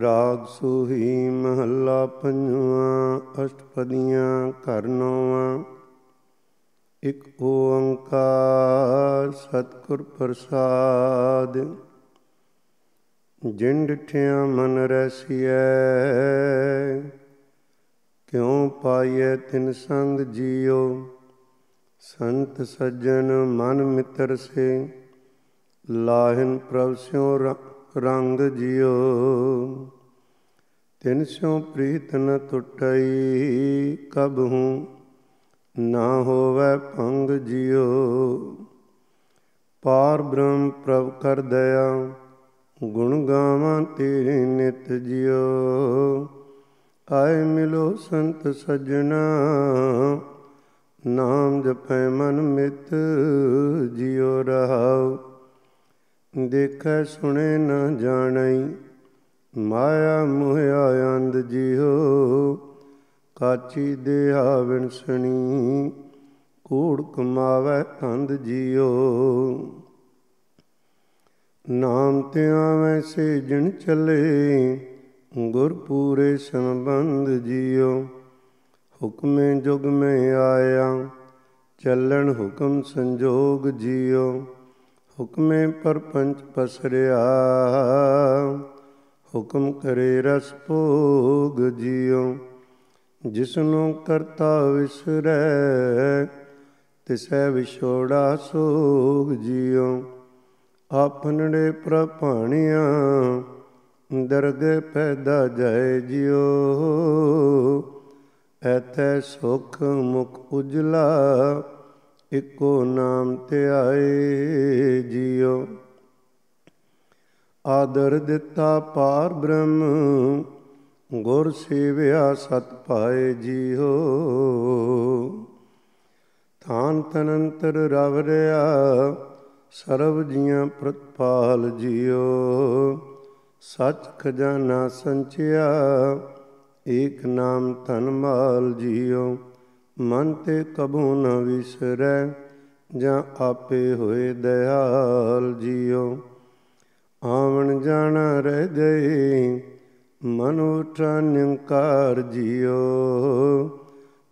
ਰਾਗ ਸੁਹੀ ਮਹੱਲਾ ਪੰਜਵਾਂ ਅਸ਼ਟਪਦੀਆਂ ਘਰ ਨੌਵਾਂ ਇਕ ਓੰਕਾਰ ਸਤਿਗੁਰ ਪ੍ਰਸਾਦ ਜਿੰਡਠਿਆ ਡਿਠਿਆ ਮਨ ਰਸੀਐ ਕਿਉ ਪਾਈਐ ਤਿਨ ਸੰਗ ਜੀਉ ਸੰਤ ਸੱਜਣ ਮਨ ਮਿੱਤਰ ਸੇ ਲਾਹਨ ਪ੍ਰਭ ਸਿਉ ਰੰਗ ਜਿਉ ਤਿਨ ਸਿਉ ਪ੍ਰੀਤ ਨ ਟੁਟਈ ਕਬਹੂ ਨਾ ਹੋਵੇ ਭੰਗ ਜਿਉ ਪਾਰ ਬ੍ਰਹਮ ਪ੍ਰਭ ਕਰ ਦਇਆ ਗੁਣ ਗਾਵਾਂ ਤੇਰੇ ਨਿਤ ਜਿਉ ਆਏ ਮਿਲੋ ਸੰਤ ਸਜਣਾ ਨਾਮ ਜਪੈ ਮਨ ਮਿਤ ਜਿਉ ਰਹਾਓ ਦੇਖੈ ਸੁਣੇ ਨਾ ਜਾਣਈ ਮਾਇਆ ਮੋਹਿਆ ਅੰਧ ਜਿਉ ਕਾਚੀ ਦੇਹਾ ਵਿਣਸਣੀ ਕੋੜ ਕਮਾਵੇ ਅੰਧ ਜਿਉ ਨਾਮ ਤੇ ਆਵੇਂ ਸੇ ਜਿਣ ਚੱਲੇ ਗੁਰ ਪੂਰੇ ਸੰਬੰਧ ਜੀਉ ਹੁਕਮੇ ਜੁਗ ਮੇ ਆਇਆ ਚੱਲਣ ਹੁਕਮ ਸੰਜੋਗ ਜੀਉ ਹੁਕਮੇ ਪਰਪੰਚ ਪਸਰਿਆ ਹੁਕਮ ਕਰੇ ਰਸ ਭੋਗ ਜਿਉ ਜਿਸਨੂੰ ਕਰਤਾ ਵਿਸਰੈ ਤਿਸੈ ਵਿਛੋੜਾ ਸੋਗ ਜਿਉ ਆਪਨੜੇ ਪ੍ਰਭਾਣੀਆਂ ਦਰਗ ਪੈਦਾ ਜਾਏ ਜਿਉ ਐਤੈ ਸੁਖ ਮੁਖ ਉਜਲਾ ਇਕੋ ਨਾਮ ਧਿਆਏ ਜਿਉ ਆਦਰ ਦਿੱਤਾ ਪਾਰ ਬ੍ਰਹਮ ਗੁਰ ਸੇਵਿਆ ਸਤ ਪਾਏ ਜੀਓ ਥਾਨ ਤਨੰਤਰ ਰਵ ਰਿਆ ਸਰਬ ਜੀਆਂ ਪ੍ਰਤਪਾਲ ਜੀਓ ਸਚ ਖਜ਼ਾਨਾ ਸੰਚਿਆ ਏਕ ਨਾਮ ਧਨ ਮਾਲ ਜੀਓ ਮਨ ਤੇ ਕਬੂ ਨ ਵਿਸਰੈ ਜਾਂ ਆਪੇ ਹੋਏ ਦਇਆਲ ਜੀਓ ਆਵਣ ਜਾਣ ਰਹਿ ਗਏ ਮਨ ਉਠਾ ਨਿੰਕਾਰ ਜੀਓ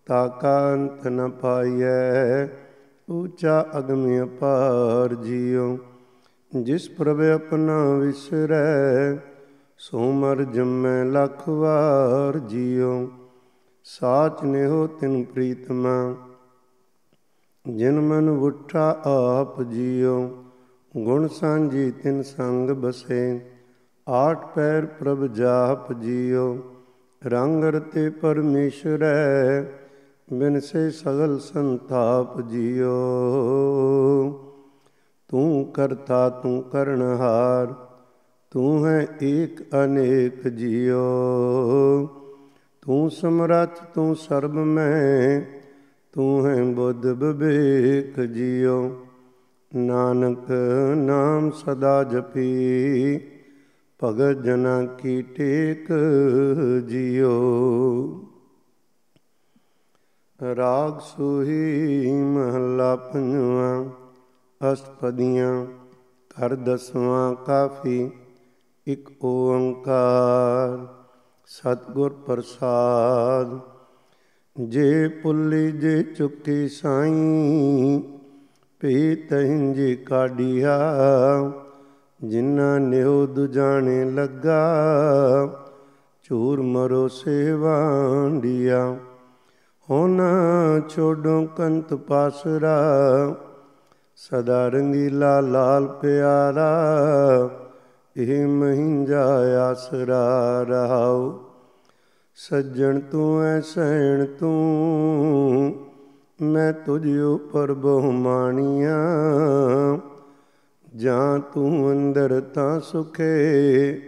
ਤਾਕਾਂਤ ਨ ਪਾਈਐ ਉਚਾ ਅਗਮਿਅ ਅਪਾਰ ਜੀਓ ਜਿਸ ਪ੍ਰਭ ਆਪਣਾ ਵਿਸਰੈ ਸੋ ਮਰ ਜੰਮੈ ਲਖ ਵਾਰ ਜੀਓ ਸਾਚ ਨੇਹੋ ਤਿਨ ਪ੍ਰੀਤਮਾ ਜਿਨ ਮਨ ਉਠਾ ਆਪ ਜੀਉ ਗੁਣ ਸਾਂਝੀ ਤਿਨ ਸੰਗ ਬਸੇ ਆਠ ਪੈਰ ਪ੍ਰਭ ਜਾਪ ਜੀਉ ਰੰਗ ਰਤੇ ਪਰਮੇਸ਼ਰੈ ਬਿਨ ਸੇ ਸਗਲ ਸੰਤਾਪ ਜੀਉ ਤੂੰ ਕਰਤਾ ਤੂੰ ਕਰਨਹਾਰ ਤੂੰ ਹੈ ਏਕ ਅਨੇਕ ਜੀਉ ਤੂੰ ਸਮਰੱਥ ਤੂੰ ਸਰਬ ਮੈਂ ਤੂੰ ਹੈ ਬੁੱਧ ਬਿਵੇਕ ਜਿਉ ਨਾਨਕ ਨਾਮ ਸਦਾ ਜਪੀ ਭਗਤ ਜਨਾ ਕੀ ਟੇਕ ਜਿਉ ਰਾਗ ਸੁਹੀ ਮਹਲਾ ਪੰਜਵਾਂ ਅਸਪਦੀਆਂ ਕਰ ਦਸਵਾਂ ਕਾਫੀ ਇੱਕ ਓੰਕਾਰ ਸਤਗੁਰ ਪ੍ਰਸਾਦ ਜੇ ਪੁੱਲੀ ਜੇ ਚੁੱਕੀ ਸਾਈ ਪੀ ਤਹਿੰ ਜੀ ਕਾਢਿਆ ਜਿਨ੍ਹਾਂ ਨਿਉ ਦੁਜਾਣੇ ਲੱਗਾ ਚੂਰ ਮਰੋ ਸੇਵਾਂਡਿਆ ਹੋਨਾ ਛੋਡੋ ਕੰਤ ਪਾਸਰਾ ਸਦਾ ਰੰਗੀਲਾ ਲਾਲ ਪਿਆਰਾ ਇਹ ਮਹਿੰਜਾ ਆਸਰਾ ਰਹਾਉ ਸੱਜਣ ਤੂੰ ਐ ਸਹਿਣ ਤੂੰ ਮੈਂ ਤੁਝ ਉਪਰ ਮਾਣੀਆਂ ਜਾਂ ਤੂੰ ਅੰਦਰ ਤਾਂ ਸੁਖੇ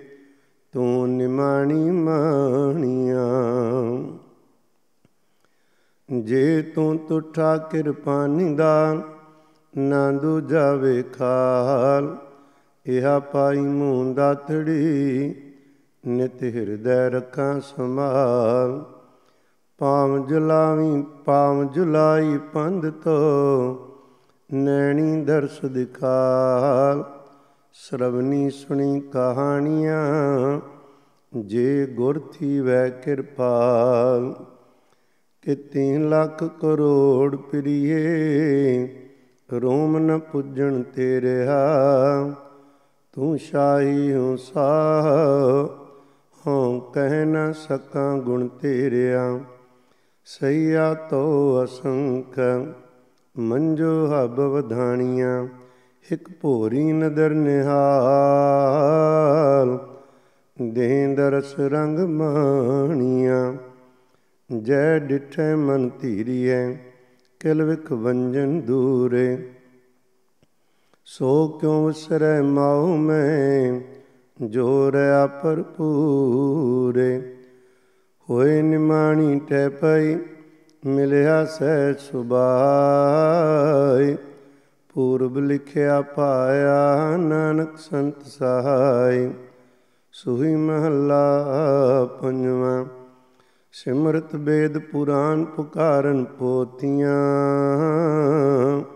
ਤੂੰ ਨਿਮਾਣੀ ਮਾਣੀਆਂ ਜੇ ਤੂੰ ਤੁਠਾ ਕਿਰਪਾਨੀ ਦਾ ਨਾ ਦੂਜਾ ਵੇਖਾਲ ਇਹਾ ਪਾਈ ਮੂੰ ਦਾਤੜੀ ਨਿਤ ਹਿਰਦੈ ਰਖਾਂ ਸਮਾਲ ਪਾਵ ਜੁਲਾਵੀ ਪਾਵ ਜੁਲਾਈ ਪੰਧ ਤੋ ਨੈਣੀ ਦਰਸ ਦਿਖਾਲ ਸਰਵਨੀ ਸੁਣੀ ਕਹਾਣੀਆਂ ਜੇ ਗੁਰ ਥੀ ਵੈ ਕਿਰਪਾਲ ਕਿ 3 ਲੱਖ ਕਰੋੜ ਪ੍ਰੀਏ ਰੋਮ ਨ ਪੁੱਜਣ ਤੇ ਰਹਾ ਤੂੰ ਸ਼ਾਹੀ ਹੂੰ ਸਾਹ ਹਉ ਕਹਿ ਨਾ ਸਕਾਂ ਗੁਣ ਤੇਰਿਆ ਸਈਆ ਤੋ ਅਸੰਖ ਮੰਜੋ ਹਬ ਵਧਾਣੀਆਂ ਇਕ ਭੋਰੀ ਨਦਰ ਨਿਹਾਲ ਦੇਂਦਰਸ ਰੰਗ ਮਾਣੀਆਂ ਜੈ ਡਿਠੇ ਮਨ ਧੀਰੀਐ ਕਿਲ ਵਿਖ ਵੰਜਨ ਦੂਰੇ ਸੋ ਕਿਉ ਵਸਰੈ ਮਾਉ ਮੈਂ ਜੋਰ ਆਪਰਪੂਰੇ ਹੋਏ ਨਿਮਾਣੀ ਟੈ ਪਈ ਮਿਲਿਆ ਸਹਿ ਸੁਭਾਈ ਪੂਰਬ ਲਿਖਿਆ ਪਾਇਆ ਨਾਨਕ ਸੰਤ ਸਹਾਈ ਸੁਹੀ ਮਹੱਲਾ ਪੰਜਵਾਂ ਸਿਮਰਤ ਬੇਦ ਪੁਰਾਨ ਪੁਕਾਰਨ ਪੋਤੀਆਂ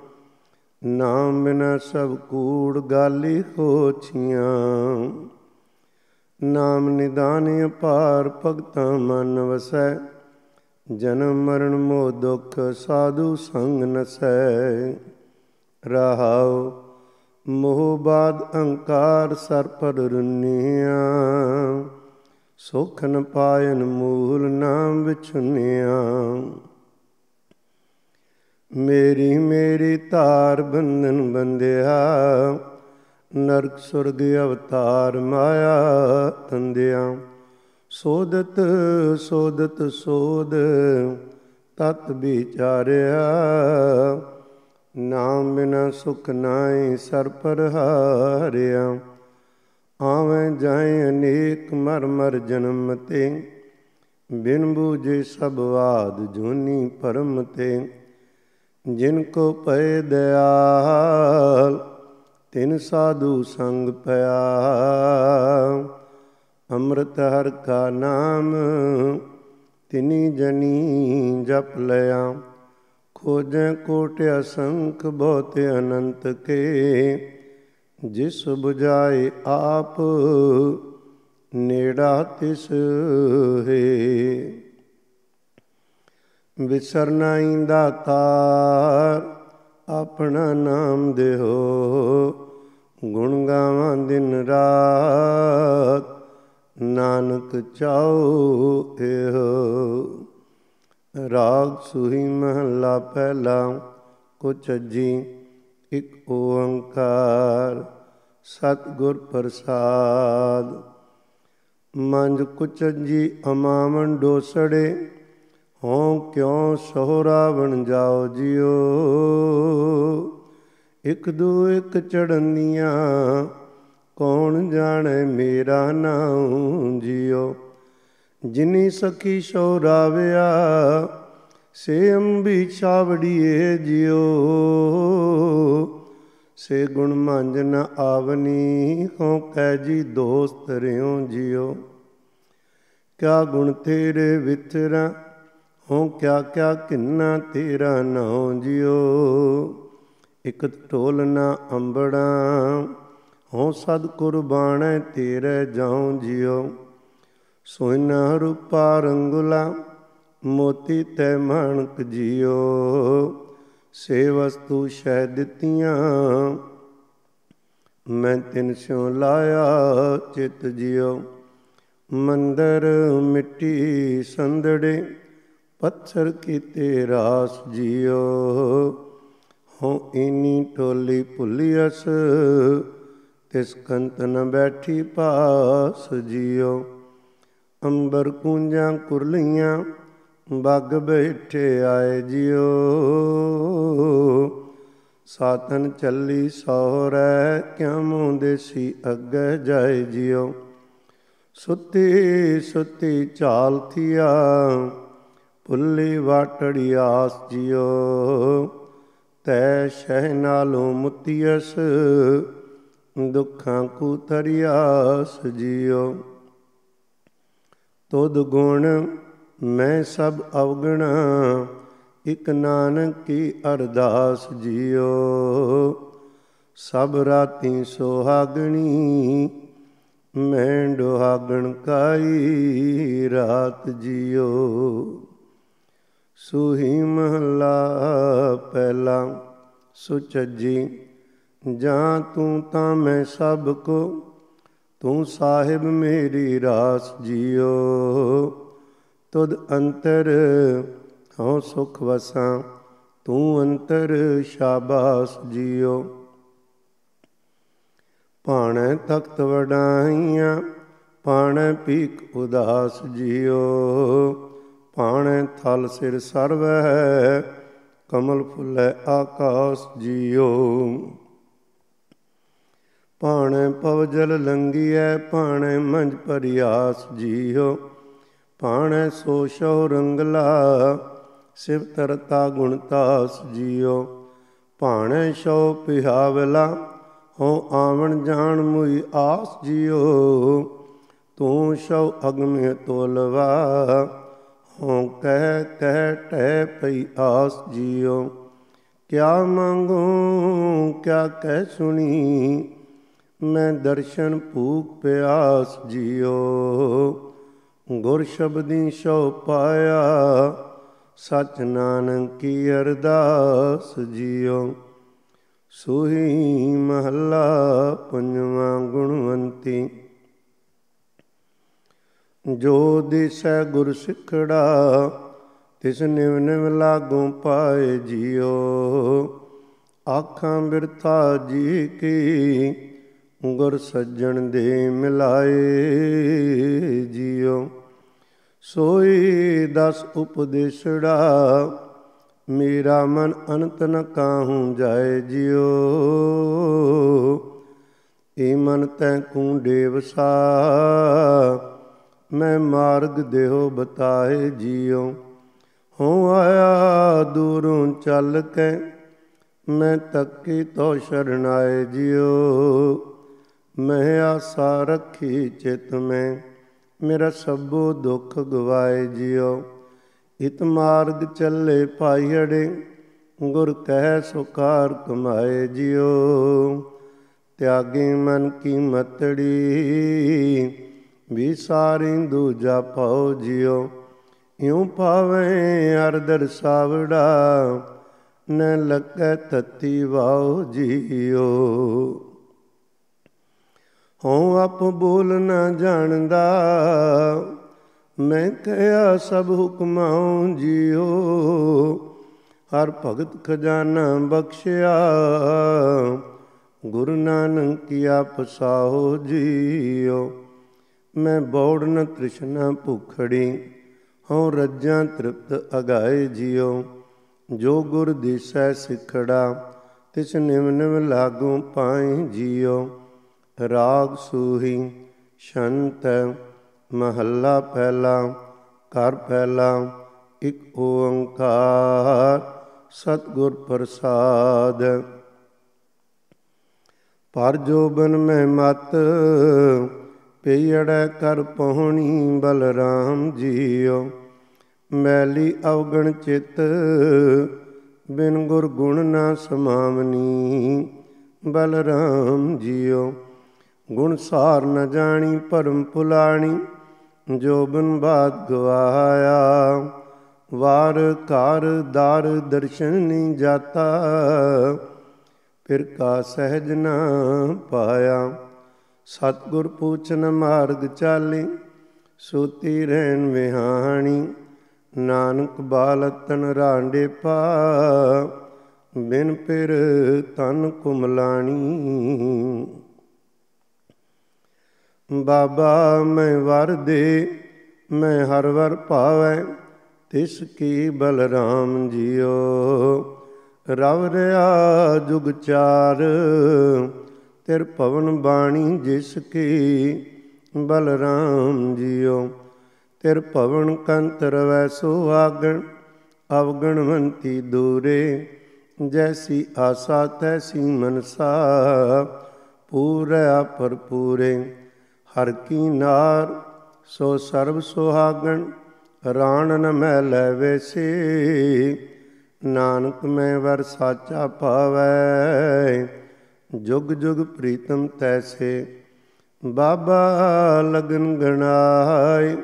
ਨਾਮ ਬਿਨਾ ਸਭ ਕੂੜ ਗਾਲੀ ਹੋਛੀਆਂ ਨਾਮ ਨਿਦਾਨ ਅਪਾਰ ਭਗਤਾਂ ਮਨ ਵਸੈ ਜਨਮ ਮਰਨ ਮੋ ਦੁਖ ਸਾਧੂ ਸੰਗ ਨਸੈ ਰਹਾਉ ਮੋਹ ਬਾਦ ਅਹੰਕਾਰ ਸਰ ਪਰ ਰੁਨੀਆਂ ਸੁਖ ਨ ਪਾਇਨ ਮੂਲ ਨਾਮ ਵਿਚੁਨੀਆਂ ਮੇਰੀ ਮੇਰੀ ਧਾਰ ਬੰਧਨ ਬੰਦਿਆ ਨਰਕ ਸੁਰਗ ਅਵਤਾਰ ਮਾਇਆ ਤੰਦਿਆ ਸੋਦਤ ਸੋਦਤ ਸੋਦ ਤਤ ਵਿਚਾਰਿਆ ਨਾਮ ਬਿਨਾ ਸੁਖ ਨਾਹੀ ਸਰ ਪਰ ਹਾਰਿਆ ਆਵੇਂ ਜਾਏ ਅਨੇਕ ਮਰ ਮਰ ਜਨਮ ਤੇ ਬਿਨ ਬੂਝੇ ਸਭ ਆਦ ਜੂਨੀ ਪਰਮ ਤੇ ਜਿਨ ਕੋ ਪਏ ਦਿਆਲ ਤਿਨ ਸਾਧੂ ਸੰਗ ਪਿਆ ਅੰਮ੍ਰਿਤ ਹਰ ਕਾ ਨਾਮ ਤਿਨੀ ਜਨੀ ਜਪ ਲਿਆ ਖੋਜੈ ਕੋਟ ਅਸੰਖ ਬਹੁਤ ਅਨੰਤ ਕੇ ਜਿਸ ਬੁਝਾਏ ਆਪ ਨੇੜਾ ਤਿਸ ਹੈ ਇੰਦਾ ਤਾਰ ਆਪਣਾ ਨਾਮ ਦੇਹੋ ਗੁਣ ਗਾਵਾਂ ਦਿਨ ਰਾਤ ਨਾਨਕ ਚਾਉ ਇਹੋ ਰਾਗ ਸੁਹੀ ਮਹਲਾ ਪਹਿਲਾ ਕੁਛ ਜੀ ਇੱਕ ਓੰਕਾਰ ਸਤ ਗੁਰ ਪ੍ਰਸਾਦ ਮੰਜ ਕੁਚੰਜੀ ਅਮਾਵਣ ਡੋਸੜੇ ਹੋ ਕਿਉ ਸੋਹਰਾ ਬਣ ਜਾਓ ਜਿਉ ਇੱਕ ਦੋ ਇੱਕ ਚੜਨੀਆਂ ਕੌਣ ਜਾਣੇ ਮੇਰਾ ਨਾਮ ਜਿਉ ਜਿਨੀ ਸਖੀ ਸੋਹਰਾਵਿਆ ਸੇ ਅੰਬੀ ਛਾਵੜੀਏ ਜਿਉ ਸੇ ਗੁਣ ਮੰਜਨ ਆਵਨੀ ਹੋ ਕਹਿ ਜੀ ਦੋਸਤ ਰਿਓ ਜਿਉ ਕਿਆ ਗੁਣ ਤੇਰੇ ਵਿਤਰਾ ਓ ਕਿਆ ਕਿਆ ਕਿੰਨਾ ਤੇਰਾ ਨਾਉ ਜਿਉ ਇਕ ਢੋਲ ਨਾ ਅੰਬੜਾ ਹੋ ਸਦ ਕੁਰਬਾਨੈ ਤੇਰੇ ਜਾਉ ਜਿਉ ਸੋਇਨਾ ਰੂਪਾ ਰੰਗੁਲਾ ਮੋਤੀ ਤੇ ਮਣਕ ਜਿਉ ਸੇ ਵਸਤੂ ਸ਼ਹਿ ਦਿੱਤੀਆਂ ਮੈਂ ਤਿਨ ਸਿਉ ਲਾਇਆ ਚਿਤ ਜਿਉ ਮੰਦਰ ਮਿੱਟੀ ਸੰਦੜੇ ਪੱਥਰ ਕੀਤੇ ਰਾਸ ਜਿਓ ਹੋ ਇਨੀ ਟੋਲੀ ਭੁੱਲਿਅਸ ਤਿਸ ਕੰਤ ਨ ਬੈਠੀ ਪਾਸ ਜਿਓ ਅੰਬਰ ਕੂੰਜਾਂ ਕੁਰਲੀਆਂ ਬੱਗ ਬੈਠੇ ਆਏ ਜਿਓ ਸਾਤਨ ਚੱਲੀ ਸੋਹਰੈ ਕਿਉ ਦੇਸੀ ਸੀ ਅੱਗੇ ਜਾਏ ਜਿਓ ਸੁਤੀ ਸੁਤੀ ਚਾਲ ਥੀਆ ਪੁੱਲੀ ਵਾਟੜੀ ਆਸ ਜਿਓ ਤੈ ਸ਼ਹਿ ਨਾਲੋਂ ਮੁਤੀਅਸ ਦੁੱਖਾਂ ਕੂ ਤਰਿਆਸ ਜਿਓ ਤੁਧ ਗੁਣ ਮੈਂ ਸਭ ਅਵਗਣਾ ਇਕ ਨਾਨਕ ਕੀ ਅਰਦਾਸ ਜਿਓ ਸਭ ਰਾਤੀ ਸੁਹਾਗਣੀ ਮੈਂ ਦੁਹਾਗਣ ਕਾਈ ਰਾਤ ਜਿਓ ਸੁਹੀ ਮਹਲਾ ਪਹਿਲਾ ਸੁਚੱਜੀ ਜਾਂ ਤੂੰ ਤਾਂ ਮੈਂ ਸਭ ਕੋ ਤੂੰ ਸਾਹਿਬ ਮੇਰੀ ਰਾਸ ਜੀਓ ਤੁਧ ਅੰਤਰ ਹਉ ਸੁਖ ਵਸਾਂ ਤੂੰ ਅੰਤਰ ਸ਼ਾਬਾਸ ਜੀਓ ਪਾਣੈ ਤਖਤ ਵਡਾਈਆਂ ਪਾਣੈ ਪੀਕ ਉਦਾਸ ਜੀਓ ਪਾਣੇ ਥਲ ਸਿਰ ਸਰਵੈ ਕਮਲ ਫੁੱਲੇ ਆਕਾਸ ਜੀਓ ਪਾਣੇ ਪਵ ਜਲ ਲੰਗੀਐ ਪਾਣੇ ਮੰਜ ਪਰਿਆਸ ਜੀਓ ਪਾਣੇ ਸੋ ਸ਼ੋ ਰੰਗਲਾ ਸਿਵ ਤਰਤਾ ਗੁਣਤਾਸ ਜੀਓ ਪਾਣੇ ਸ਼ੋ ਪਿਹਾਵਲਾ ਹੋ ਆਵਣ ਜਾਣ ਮੁਈ ਆਸ ਜੀਓ ਤੂੰ ਸ਼ਉ ਅਗਮੇ ਤੋਲਵਾ ਹੋ ਕਹਿ ਟਹਿ ਪਈ ਆਸ ਜੀਉ ਕਿਆ ਮੰਗੂ ਕਿਆ ਕਹਿ ਸੁਣੀ ਮੈਂ ਦਰਸ਼ਨ ਭੂਖ ਪਿਆਸ ਜੀਉ ਗੁਰ ਸ਼ਬਦੀ ਸੋ ਪਾਇਆ ਸਚ ਨਾਨਕ ਕੀ ਅਰਦਾਸ ਜੀਉ ਸੋਹੀ ਮਹੱਲਾ ਪੰਜਵਾਂ ਗੁਣਵੰਤੀ ਜੋ ਦਿਸੈ ਗੁਰ ਸਿੱਖੜਾ ਤਿਸ ਨਿਵ ਨਿਵ ਲਾਗੂ ਪਾਏ ਜਿਉ ਆਖਾਂ ਬਿਰਥਾ ਜੀ ਕੀ ਗੁਰ ਸੱਜਣ ਦੇ ਮਿਲਾਏ ਜਿਉ ਸੋਈ ਦਸ ਉਪਦੇਸ਼ੜਾ ਮੇਰਾ ਮਨ ਅਨੰਤ ਨ ਕਾਹੂ ਜਾਏ ਜਿਉ ਏ ਮਨ ਤੈ ਕੂੰ ਦੇਵਸਾ ਮੈਂ ਮਾਰਗ ਦੇਹੋ ਬਤਾਏ ਜੀਉ ਹੋ ਆਇਆ ਦੂਰੋਂ ਚੱਲ ਕੇ ਮੈਂ ਤੱਕੀ ਤੋ ਸ਼ਰਨਾਏ ਜਿਉ ਮੈਂ ਆਸਾ ਰੱਖੀ ਚਿਤ ਮੈਂ ਮੇਰਾ ਸਭੋ ਦੁੱਖ ਗਵਾਏ ਜਿਉ ਇਤ ਮਾਰਗ ਚੱਲੇ ਪਾਈੜੇ ਗੁਰ ਕਹਿ ਸੁਕਾਰ ਕਮਾਏ ਜਿਉ ਤਿਆਗੀ ਮਨ ਕੀ ਮਤੜੀ ਦੂਜਾ ਪਾਉ ਜਿਉ ਇਉ ਪਾਵੇ ਅਰਦਰ ਸਾਵੜਾ ਨ ਲੱਗੈ ਤਤੀ ਵਾਉ ਜਿਉ ਹਉ ਆਪ ਬੋਲ ਨ ਜਾਣਦਾ ਮੈਂ ਕਹਿਆ ਸਭ ਹੁਕਮਾਂ ਜਿਉ ਹਰ ਭਗਤ ਖਜ਼ਾਨਾ ਬਖਸ਼ਿਆ ਗੁਰੂ ਨਾਨਕ ਕੀ ਆਪਸਾਉ ਜਿਉ ਮੈਂ ਬੋੜ ਨ ਤ੍ਰਿਸ਼ਨਾ ਭੁਖੜੀ ਹਉ ਰੱਜਾਂ ਤ੍ਰਿਪਤ ਅਗਾਏ ਜਿਉ ਜੋ ਗੁਰ ਦੇਸੈ ਸਿਖੜਾ ਤਿਸ ਨਿਮ ਨਿਮ ਲਾਗੂ ਪਾਏ ਜਿਉ ਰਾਗ ਸੂਹੀ ਸ਼ੰਤ ਮਹੱਲਾ ਪਹਿਲਾ ਘਰ ਪਹਿਲਾ ਇੱਕ ਓੰਕਾਰ ਸਤਗੁਰ ਪ੍ਰਸਾਦ ਪਰ ਬਨ ਮੈਂ ਮਤ ਪਈੜੈ ਕਰ ਪਹੁਣੀ ਬਲਰਾਮ ਜੀਓ ਮੈਲੀ ਅਵਗਣ ਚਿਤ ਬਿਨ ਗੁਰ ਗੁਣ ਨਾ ਸਮਾਵਨੀ ਬਲਰਾਮ ਜੀਓ ਗੁਣ ਸਾਰ ਨ ਜਾਣੀ ਪਰਮ ਪੁਲਾਣੀ ਜੋ ਬਨ ਬਾਤ ਗਵਾਇਆ ਵਾਰ ਕਾਰ ਦਾਰ ਦਰਸ਼ਨ ਨਹੀਂ ਜਾਤਾ ਫਿਰ ਕਾ ਸਹਿਜ ਨਾ ਪਾਇਆ ਸਤਗੁਰ ਪੂਛਨ ਮਾਰਗ ਚਾਲੇ ਸੋਤੀ ਰਹਿਣ ਵਿਹਾਣੀ ਨਾਨਕ ਬਾਲਤਨ ਰਾਂਡੇ ਪਾ ਬਿਨ ਪਿਰ ਤਨ ਕੁਮਲਾਣੀ ਬਾਬਾ ਮੈਂ ਵਰ ਦੇ ਮੈਂ ਹਰ ਵਰ ਪਾਵੈ ਤਿਸ ਕੀ ਬਲਰਾਮ ਜੀਓ ਰਵ ਰਿਆ ਜੁਗ ਚਾਰ ਤੇਰ ਭਵਨ ਬਾਣੀ ਜਿਸ ਕੀ ਬਲਰਾਮ ਜੀਓ ਤੇਰ ਭਵਨ ਕੰਤਰ ਸੋ ਆਗਣ ਅਵਗਣ ਮੰਤੀ ਦੂਰੇ ਜੈਸੀ ਆਸਾ ਤੈਸੀ ਮਨਸਾ ਪੂਰਾ ਭਰਪੂਰੇ ਹਰ ਕੀ ਨਾਰ ਸੋ ਸਰਬ ਸੁਹਾਗਣ ਰਾਣਨ ਮੈ ਲੈ ਵੇਸੀ ਨਾਨਕ ਮੈਂ ਵਰ ਸਾਚਾ ਪਾਵੈ ਜੁਗ ਜੁਗ ਪ੍ਰੀਤਮ ਤੈਸੇ ਬਾਬਾ ਲਗਨ ਗਣਾਏ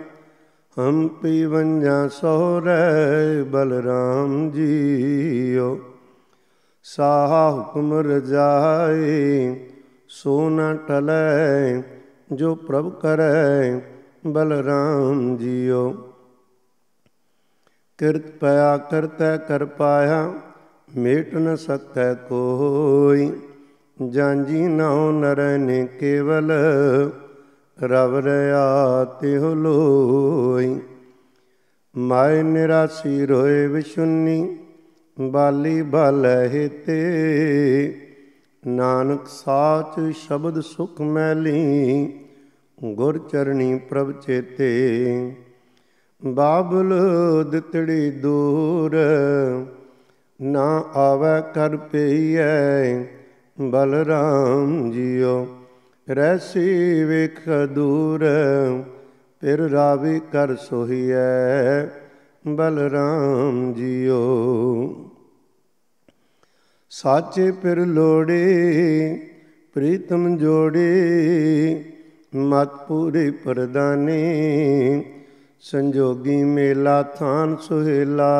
ਹਮ ਪੀ ਵੰਜਾ ਸੋਹਰੇ ਬਲਰਾਮ ਜੀਓ ਸਾਹਾ ਹੁਕਮ ਰਜਾਏ ਸੋ ਨ ਜੋ ਪ੍ਰਭ ਕਰੈ ਬਲਰਾਮ ਜੀਓ ਕਿਰਤ ਪਿਆ ਕਰਤਾ ਕਰ ਪਾਇਆ ਮੇਟ ਨ ਸਕੈ ਕੋਈ ਜਾਂਜੀ ਨਾਉ ਨਰਨ ਕੇਵਲ ਰਵ ਰਿਆ ਤਿਹੁ ਲੋਈ ਮਾਇ ਨਿਰਾਸੀ ਰੋਏ ਵਿਸ਼ੁੰਨੀ ਬਾਲੀ ਬਲਹਿ ਹਿਤੇ ਨਾਨਕ ਸਾਚ ਸ਼ਬਦ ਸੁਖ ਮੈਲੀ ਗੁਰ ਚਰਣੀ ਪ੍ਰਭ ਚੇਤੇ ਬਾਬਲ ਦਿੱਤੜੀ ਦੂਰ ਨਾ ਆਵੇ ਕਰ ਪਈਐ ਬਲਰਾਮ ਜੀਓ ਰੈਸੀ ਵਿਖ ਦੂਰ ਫਿਰ ਰਾਵੀ ਕਰ ਸੋਹੀਐ ਬਲਰਾਮ ਜੀਓ ਸਾਚੇ ਫਿਰ ਲੋੜੇ ਪ੍ਰੀਤਮ ਜੋੜੇ ਮਤ ਪੂਰੀ ਪਰਦਾਨੇ ਸੰਜੋਗੀ ਮੇਲਾ ਥਾਨ ਸੁਹੇਲਾ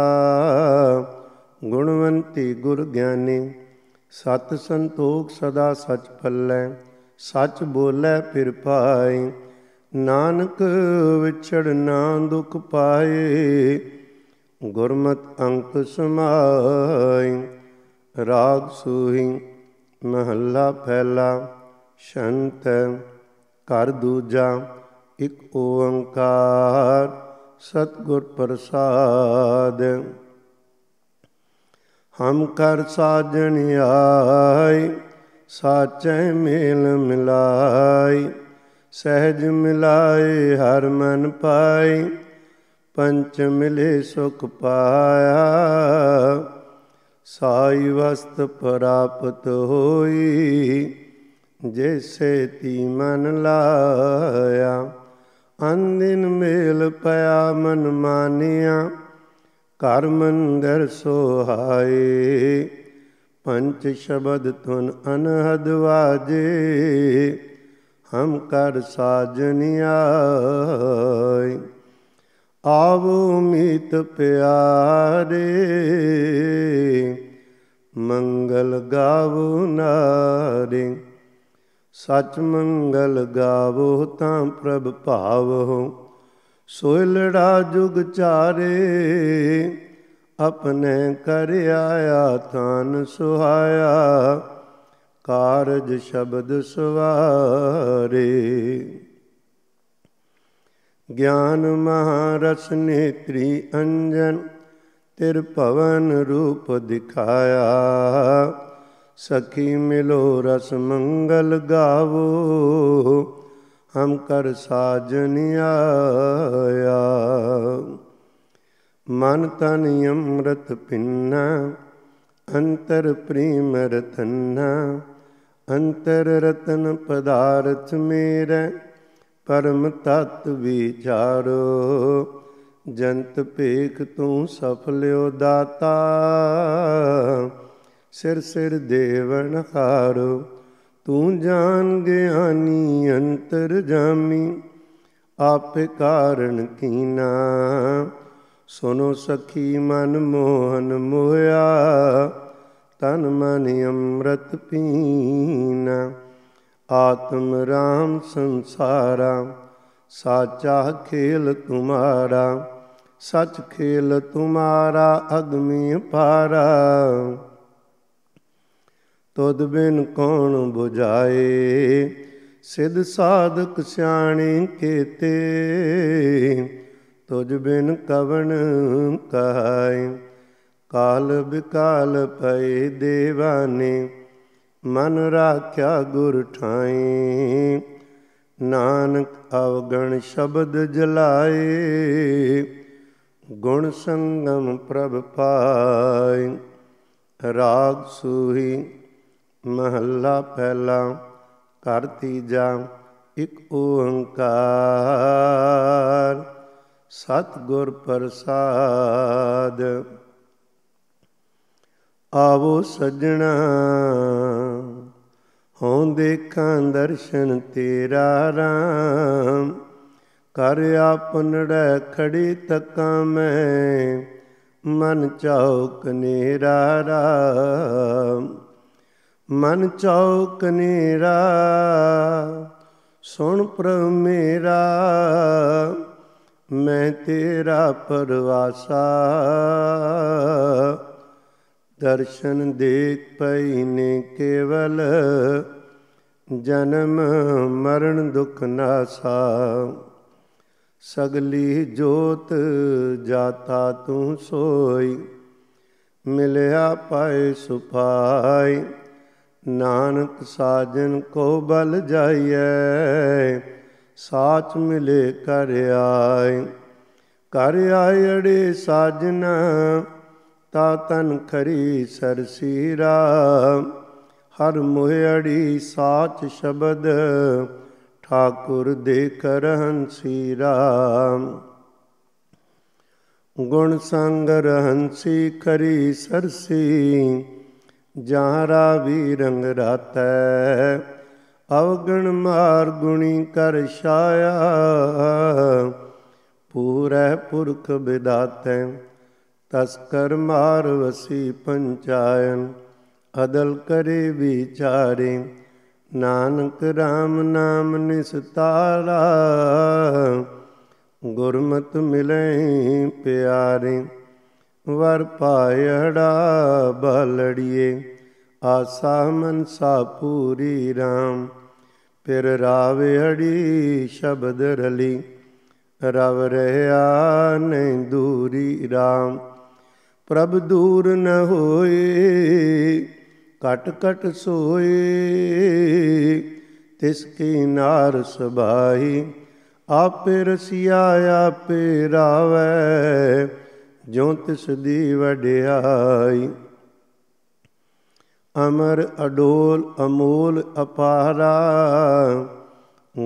ਗੁਣਵੰਤੀ ਗੁਰ ਗਿਆਨੀ ਸਤ ਸੰਤੋਖ ਸਦਾ ਸਚ ਪੱਲੈ ਸਚ ਬੋਲੇ ਫਿਰ ਪਾਏ ਨਾਨਕ ਵਿਛੜ ਨਾ ਦੁਖ ਪਾਏ ਗੁਰਮਤ ਅੰਕ ਸਮਾਈ ਰਾਗ ਸੁਹੀ ਮਹੱਲਾ ਫੈਲਾ ਸ਼ੰਤ ਕਰ ਦੂਜਾ ਇੱਕ ਓੰਕਾਰ ਸਤਗੁਰ ਪ੍ਰਸਾਦ ਹਮ ਕਰ ਸਾਜਣ ਆਈ ਸਾਚੈ ਮੇਲ ਮਿਲਾਈ ਸਹਿਜ ਮਿਲਾਏ ਹਰ ਮਨ ਪਾਈ ਪੰਚ ਮਿਲੇ ਸੁਖ ਪਾਇਆ ਸਾਈ ਵਸਤ ਪ੍ਰਾਪਤ ਹੋਈ ਜੈਸੇ ਤੀ ਮਨ ਲਾਇਆ ਅੰਦਿਨ ਮੇਲ ਪਿਆ ਮਨ ਮਾਨਿਆ ਘਰ ਮੰਦਰ ਸੋਹਾਏ ਪੰਚ ਸ਼ਬਦ ਤੁਨ ਅਨਹਦ ਵਾਜੇ ਹਮ ਕਰ ਸਾਜਨ ਆਏ ਆਵੋ ਮੀਤ ਪਿਆਰੇ ਮੰਗਲ ਗਾਵੋ ਨਾਰੇ ਸਚ ਮੰਗਲ ਗਾਵੋ ਤਾਂ ਪ੍ਰਭ ਭਾਵੋ ਸੋਇਲੜਾ ਜੁਗ ਚਾਰੇ ਆਪਣੇ ਕਰ ਆਇਆ ਤਾਨ ਸੁਹਾਇਆ ਕਾਰਜ ਸ਼ਬਦ ਸਵਾਰੇ ਗਿਆਨ ਮਹਾਰਸ ਨੇਤਰੀ ਅੰਜਨ ਤੇਰ ਭਵਨ ਰੂਪ ਦਿਖਾਇਆ ਸਖੀ ਮਿਲੋ ਰਸ ਮੰਗਲ ਗਾਵੋ ਹਮ ਕਰ ਸਾਜਨ ਆਇਆ ਮਨ ਤਨ ਅੰਮ੍ਰਿਤ ਪਿੰਨਾ ਅੰਤਰ ਪ੍ਰੇਮ ਰਤਨਾ ਅੰਤਰ ਰਤਨ ਪਦਾਰਥ ਮੇਰੇ ਪਰਮ ਤਤ ਵਿਚਾਰੋ ਜੰਤ ਭੇਖ ਤੂੰ ਸਫਲਿਓ ਦਾਤਾ ਸਿਰ ਸਿਰ ਦੇਵਨ ਹਾਰੋ ਤੂੰ ਜਾਣ ਗਿਆਨੀ ਅੰਤਰ ਜਾਮੀ ਆਪੇ ਕਾਰਨ ਕੀਨਾ ਸੁਨੋ ਸਖੀ ਮਨ ਮੋਹਨ ਮੋਇਆ ਤਨ ਮਨ ਅੰਮ੍ਰਿਤ ਪੀਨਾ ਆਤਮ ਰਾਮ ਸੰਸਾਰਾ ਸਾਚਾ ਖੇਲ ਤੁਮਾਰਾ ਸਚ ਖੇਲ ਤੁਮਾਰਾ ਅਗਮੀ ਪਾਰਾ ਤੁਧ ਬਿਨ ਕੌਣ ਬੁਝਾਏ ਸਿਧ ਸਾਧਕ ਸਿਆਣੇ ਕੀਤੇ ਤੁਜ ਬਿਨ ਕਵਣ ਕਹਾਏ ਕਾਲ ਬਿਕਾਲ ਪਏ ਦੇਵਾਨੇ ਮਨ ਰਾਖਿਆ ਗੁਰ ਠਾਈ ਨਾਨਕ ਅਵਗਣ ਸ਼ਬਦ ਜਲਾਏ ਗੁਣ ਸੰਗਮ ਪ੍ਰਭ ਪਾਏ ਰਾਗ ਸੁਹੀ ਮਹੱਲਾ ਪਹਿਲਾ ਘਰ ਤੀਜਾ ਇੱਕ ਓੰਕਾਰ ਸਤਗੁਰ ਪ੍ਰਸਾਦ ਆਵੋ ਸਜਣਾ ਹੋਂ ਦੇਖਾਂ ਦਰਸ਼ਨ ਤੇਰਾ ਰਾਮ ਕਰ ਆਪਨੜੈ ਖੜੀ ਤਕਾਂ ਮੈਂ ਮਨ ਚਾਉ ਕਨੇਰਾ ਰਾਮ ਮਨ ਚੌਕ ਨੇਰਾ ਸੁਣ ਪ੍ਰਭ ਮੇਰਾ ਮੈਂ ਤੇਰਾ ਪਰਵਾਸਾ ਦਰਸ਼ਨ ਦੇਖ ਪਈ ਨੇ ਕੇਵਲ ਜਨਮ ਮਰਨ ਦੁਖ ਨਾਸਾ ਸਗਲੀ ਜੋਤ ਜਾਤਾ ਤੂੰ ਸੋਈ ਮਿਲਿਆ ਪਾਏ ਸੁਪਾਈ ਨਾਨਕ ਸਾਜਨ ਕੋ ਬਲ ਜਾਈਐ ਸਾਚ ਮਿਲੇ ਕਰ ਆਇ ਕਰ ਆਇ ਅੜੇ ਸਾਜਨ ਤਾ ਤਨ ਖਰੀ ਸਰਸੀਰਾ ਹਰ ਅੜੀ ਸਾਚ ਸ਼ਬਦ ਠਾਕੁਰ ਦੇ ਕਰਹਨ ਸੀਰਾ ਗੁਣ ਸੰਗ ਰਹਨ ਸੀ ਖਰੀ ਸਰਸੀ ਜਹਾਰਾ ਵੀ ਰੰਗ ਰਾਤੈ ਅਵਗਣ ਮਾਰ ਗੁਣੀ ਕਰ ਛਾਇਆ ਪੂਰੇ ਪੁਰਖ ਬਿਦਾਤੈ ਤਸਕਰ ਮਾਰ ਵਸੀ ਪੰਚਾਇਨ ਅਦਲ ਕਰੇ ਵਿਚਾਰੇ ਨਾਨਕ RAM ਨਾਮ ਨਿਸਤਾਰਾ ਗੁਰਮਤ ਮਿਲੇ ਪਿਆਰੇ ਵਰ ਪਾਇੜਾ ਬਲੜੀਏ ਆਸਾ ਮਨ ਸਾ ਪੂਰੀ ਰਾਮ ਫਿਰ ਰਾਵੜੀ ਸ਼ਬਦ ਰਲੀ ਰਵ ਰਹਾ ਨਹੀਂ ਦੂਰੀ ਰਾਮ ਪ੍ਰਭ ਦੂਰ ਨ ਹੋਏ ਕਟ ਕਟ ਸੋਏ ਤਿਸ ਕੀ ਨਾਰ ਸਬਾਈ ਆਪੇ ਰਸਿਆ ਆਪੇ ਰਾਵੇ ਜਿਉਂ ਤਿਸ ਦੀ ਵਡਿਆਈ ਅਮਰ ਅਡੋਲ ਅਮੋਲ ਅਪਾਰਾ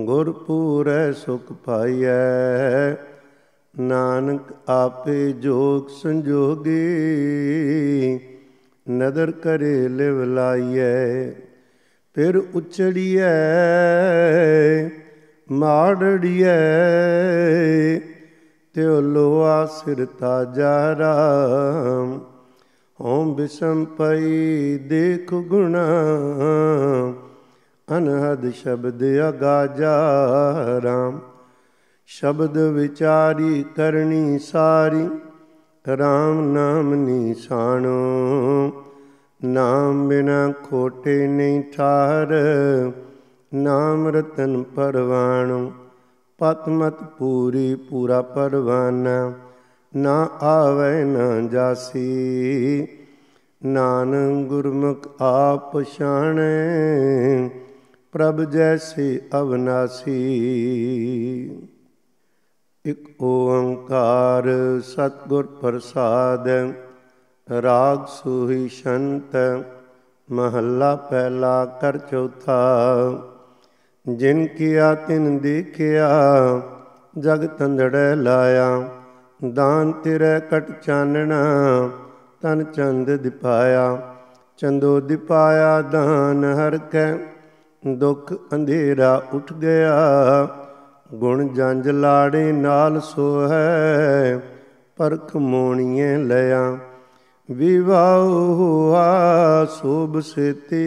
ਗੁਰਪੂਰੈ ਸੁਖ ਪਾਈਐ ਨਾਨਕ ਆਪੇ ਜੋਗ ਸੰਜੋਗੀ ਨਦਰ ਕਰੇ ਲਿਵ ਲਾਈਐ ਫਿਰ ਉਚੜੀਐ ਮਾੜੜੀਐ ਤਿਉ ਲੋਆ ਸਿਰ ਤਾਜਾ ਰਾਮ ਓਮ ਬਿਸਮ ਪਈ ਦੇਖ ਗੁਣਾ ਅਨਹਦ ਸ਼ਬਦ ਅਗਾਜਾ ਰਾਮ ਸ਼ਬਦ ਵਿਚਾਰੀ ਕਰਨੀ ਸਾਰੀ ਰਾਮ ਨਾਮ ਨਿਸ਼ਾਨੋ ਨਾਮ ਬਿਨਾ ਖੋਟੇ ਨਹੀਂ ਠਾਰ ਨਾਮ ਰਤਨ ਪਰਵਾਣੋ ਪਤਮਤ ਪੂਰੀ ਪੂਰਾ ਪਰਵਾਨਾ ਨਾ ਆਵੇ ਨਾ ਜਾਸੀ ਨਾਨਕ ਗੁਰਮੁਖ ਆਪ ਛਾਣੇ ਪ੍ਰਭ ਜੈਸੀ ਅਵਨਾਸੀ ਇਕ ਓੰਕਾਰ ਸਤਗੁਰ ਪ੍ਰਸਾਦ ਰਾਗ ਸੁਹੀ ਸ਼ੰਤ ਮਹੱਲਾ ਪਹਿਲਾ ਕਰ ਚੌਥਾ ਜਿਨ ਕੀਆ ਤਿਨ ਦੇਖਿਆ ਜਗ ਤੰਦੜੈ ਲਾਇਆ ਦਾਨ ਤੇਰੇ ਕਟ ਚਾਨਣਾ ਤਨ ਚੰਦ ਦਿਪਾਇਆ ਚੰਦੋ ਦਿਪਾਇਆ ਦਾਨ ਹਰ ਕੈ ਦੁਖ ਅੰਧੇਰਾ ਉੱਠ ਗਿਆ ਗੁਣ ਜੰਜ ਲਾੜੇ ਨਾਲ ਸੋ ਹੈ ਪਰਖ ਮੋਣੀਏ ਲਿਆ ਵਿਵਾਹ ਹੋਆ ਸੋਬ ਸੇਤੀ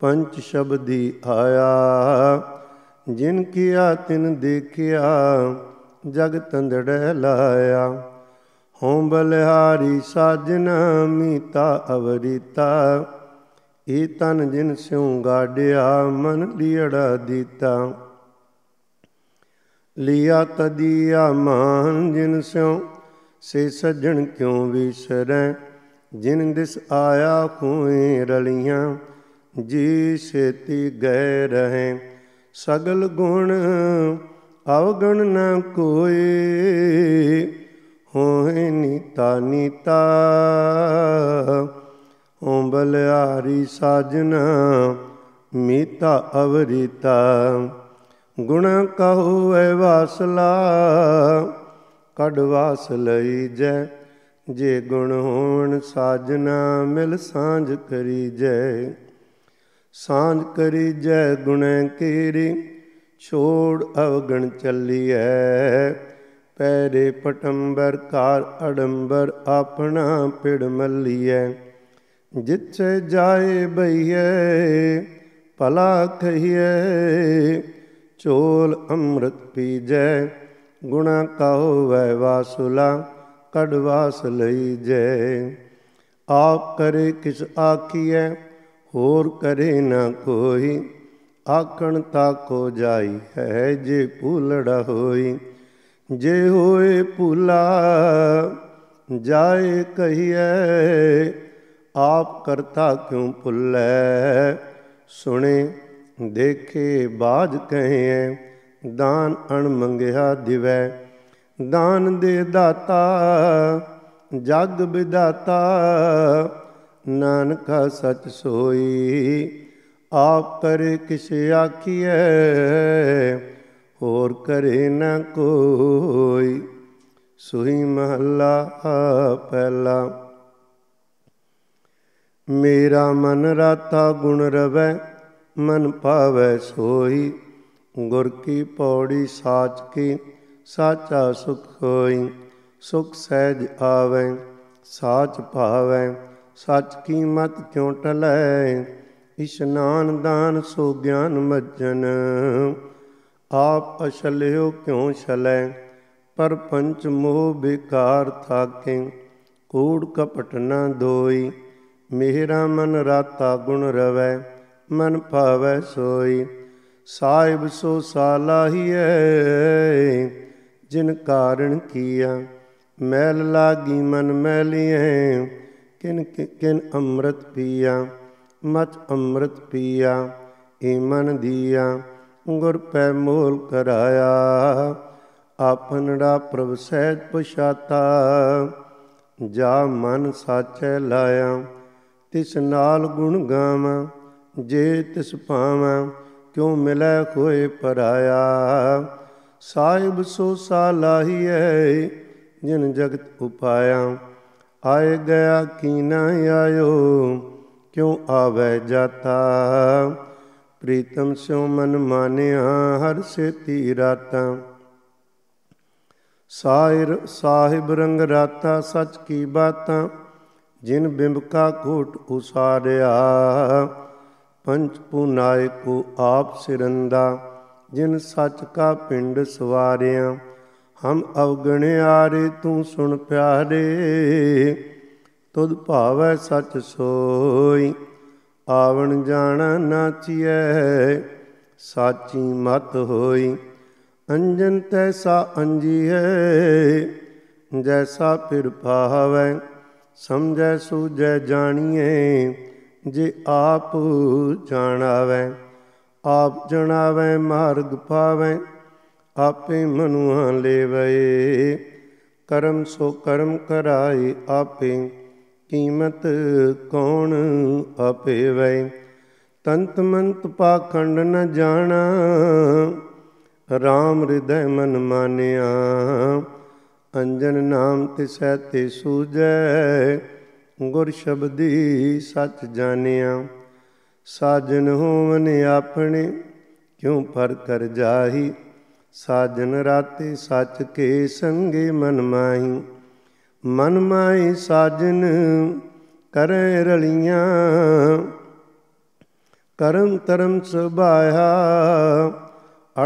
ਪੰਚ ਸ਼ਬਦੀ ਆਇਆ ਜਿਨ ਕੀਆ ਤਿਨ ਦੇਖਿਆ ਜਗ ਤੰਦੜੈ ਲਾਇਆ ਹੋਂ ਬਲਿਹਾਰੀ ਸਾਜਨ ਮੀਤਾ ਅਵਰੀਤਾ ਏ ਤਨ ਜਿਨ ਸਿਉ ਗਾੜਿਆ ਮਨ ਲੀੜਾ ਦਿੱਤਾ ਲਿਆ ਤਦੀਆ ਮਾਨ ਜਿਨ ਸਿਉ ਸੇ ਸੱਜਣ ਕਿਉ ਵਿਸਰੈ ਜਿਨ ਦਿਸ ਆਇਆ ਕੋਏ ਰਲੀਆਂ ਜੀ ਛੇਤੀ ਗਏ ਰਹੇ ਸਗਲ ਗੁਣ ਅਵਗਣ ਨ ਕੋਈ ਹੋਏ ਨੀਤਾ ਨੀਤਾ ਓੰਬਲ ਆਰੀ ਸਾਜਨਾ ਮੀਤਾ ਅਵਰੀਤਾ ਗੁਣ ਕਹੂ ਐ ਵਾਸਲਾ ਕਡ ਵਾਸ ਲਈ ਜੈ ਜੇ ਗੁਣ ਹੋਣ ਸਾਜਨਾ ਮਿਲ ਸਾਂਝ ਕਰੀ ਜੈ ਸਾਂਝ ਕਰੀ ਜੈ ਗੁਣੈ ਕੇਰੇ ਛੋੜ ਅਵਗਣ ਚੱਲੀਐ ਪੈਰੇ ਪਟੰਬਰ ਕਾਰ ਅਡੰਬਰ ਆਪਣਾ ਪਿੜ ਮੱਲੀਐ ਜਿੱਥੇ ਜਾਏ ਬਈਐ ਭਲਾ ਕਹੀਐ ਚੋਲ ਅੰਮ੍ਰਿਤ ਪੀਜੈ ਗੁਣਾ ਕਾਉ ਵੈ ਵਾਸੁਲਾ ਕਡਵਾਸ ਲਈ ਜੈ ਆਪ ਕਰੇ ਕਿਸ ਆਖੀਐ ਹੋਰ ਕਰੇ ਨਾ ਕੋਈ ਆਖਣ ਤਾ ਕੋ ਜਾਈ ਹੈ ਜੇ ਪੂਲੜਾ ਹੋਈ ਜੇ ਹੋਏ ਭੁਲਾ ਜਾਏ ਕਹੀਏ ਆਪ ਕਰਤਾ ਕਿਉ ਭੁੱਲੈ ਸੁਣੇ ਦੇਖੇ ਬਾਜ ਕਹੇ ਦਾਨ ਅਣ ਮੰਗਿਆ ਦਿਵੈ ਦਾਨ ਦੇ ਦਾਤਾ ਜਗ ਵਿਦਾਤਾ ਨਾਨਕਾ ਸਚ ਸੋਈ ਆਪ ਕਰੇ ਕਿਛ ਆਖੀਐ ਹੋਰ ਕਰੇ ਨਾ ਕੋਈ ਸੋਈ ਮਹੱਲਾ ਪਹਿਲਾ ਮੇਰਾ ਮਨ ਰਾਤਾ ਗੁਣ ਰਵੈ ਮਨ ਪਾਵੈ ਸੋਈ ਗੁਰ ਕੀ ਪੌੜੀ ਸਾਚ ਕੀ ਸਾਚਾ ਸੁਖ ਹੋਈ ਸੁਖ ਸਹਿਜ ਆਵੈ ਸਾਚ ਭਾਵੈ ਸੱਚ ਕੀਮਤ ਕਿਉ ਟਲੈ ਇਸ਼ਨਾਨ ਦਾਨ ਸੋ ਗਿਆਨ ਮੱਜਨ ਆਪ ਅਛਲਿਓ ਕਿਉ ਛਲੈ ਪਰ ਪੰਚ ਮੋਹ ਬਿਕਾਰ ਥਾਕੇ ਕੂੜ ਕਪਟ ਨਾ ਦੋਈ ਮੇਰਾ ਮਨ ਰਾਤਾ ਗੁਣ ਰਵੈ ਮਨ ਭਾਵੈ ਸੋਈ ਸਾਹਿਬ ਸੋ ਸਾਲਾਹੀਐ ਜਿਨ ਕਾਰਨ ਕੀਆ ਮੈਲ ਲਾਗੀ ਮਨ ਮੈਲੀਐ ਕਿਨ ਕਿਨ ਅੰਮ੍ਰਿਤ ਪੀਆ ਮਤ ਅੰਮ੍ਰਿਤ ਪੀਆ ਈਮਨ ਦੀਆ ਗੁਰ ਪੈ ਮੋਲ ਕਰਾਇਆ ਆਪਨੜਾ ਪ੍ਰਭ ਸਹਿਤ ਪਛਾਤਾ ਜਾ ਮਨ ਸਾਚੈ ਲਾਇਆ ਤਿਸ ਨਾਲ ਗੁਣ ਗਾਵਾਂ ਜੇ ਤਿਸ ਪਾਵਾਂ ਕਿਉ ਮਿਲੈ ਕੋਇ ਪਰਾਇਆ ਸਾਹਿਬ ਸੋ ਸਾਲਾਹੀਐ ਜਿਨ ਜਗਤ ਉਪਾਇਆ ਆਏ ਗਿਆ ਕੀ ਨਾ ਆਇਓ ਕਿਉ ਆਵੇ ਜਾਤਾ ਪ੍ਰੀਤਮ ਸਿਉ ਮਨ ਮਾਨਿਆ ਹਰ ਸੇਤੀ ਰਾਤਾ ਸਾਇਰ ਸਾਹਿਬ ਰੰਗ ਰਾਤਾ ਸੱਚ ਕੀ ਬਾਤਾਂ ਜਿਨ ਬਿੰਬਕਾ ਘੋਟ ਕੋਟ ਉਸਾਰਿਆ ਪੰਚ ਪੁਨਾਇ ਕੋ ਆਪ ਸਿਰੰਦਾ ਜਿਨ ਸੱਚ ਕਾ ਪਿੰਡ ਸਵਾਰਿਆ ਹਮ ਅਵਗਣਿਆਰੇ ਤੂੰ ਸੁਣ ਪਿਆਰੇ ਤੁਧ ਭਾਵੈ ਸਚ ਸੋਈ ਆਵਣ ਜਾਣਾ ਨਾਚੀਐ ਸਾਚੀ ਮਤ ਹੋਈ ਅੰਜਨ ਤੈਸਾ ਅੰਜੀਐ ਜੈਸਾ ਫਿਰ ਭਾਵੈ ਸਮਝੈ ਸੂਝੈ ਜਾਣੀਏ ਜੇ ਆਪ ਜਾਣਾਵੇ ਆਪ ਜਣਾਵੇ ਮਾਰਗ ਪਾਵੇ ਆਪੇ ਮਨੁਆ ਲੇਵੈ ਕਰਮ ਸੋ ਕਰਮ ਕਰਾਏ ਆਪੇ ਕੀਮਤ ਕੌਣ ਆਪੇ ਵੈ ਤੰਤ ਮੰਤ ਪਾਖੰਡ ਨ ਜਾਣਾ RAM ਹਿਰਦੈ ਮਨ ਮਾਨਿਆ ਅੰਜਨ ਨਾਮ ਤਿਸੈ ਤੇ ਸੂਜੈ ਗੁਰ ਸ਼ਬਦੀ ਸਚ ਜਾਣਿਆ ਸਾਜਨ ਹੋਵਨ ਆਪਣੇ ਕਿਉ ਪਰ ਕਰ ਜਾਹੀ ਸਾਜਨ ਰਾਤੇ ਸੱਚ ਕੇ ਸੰਗੇ ਮਨ ਮਾਹੀ ਮਨ ਮਾਹੀ ਸਾਜਨ ਕਰੈ ਰਲੀਆਂ ਕਰਮ ਤਰਮ ਸੁਭਾਇਆ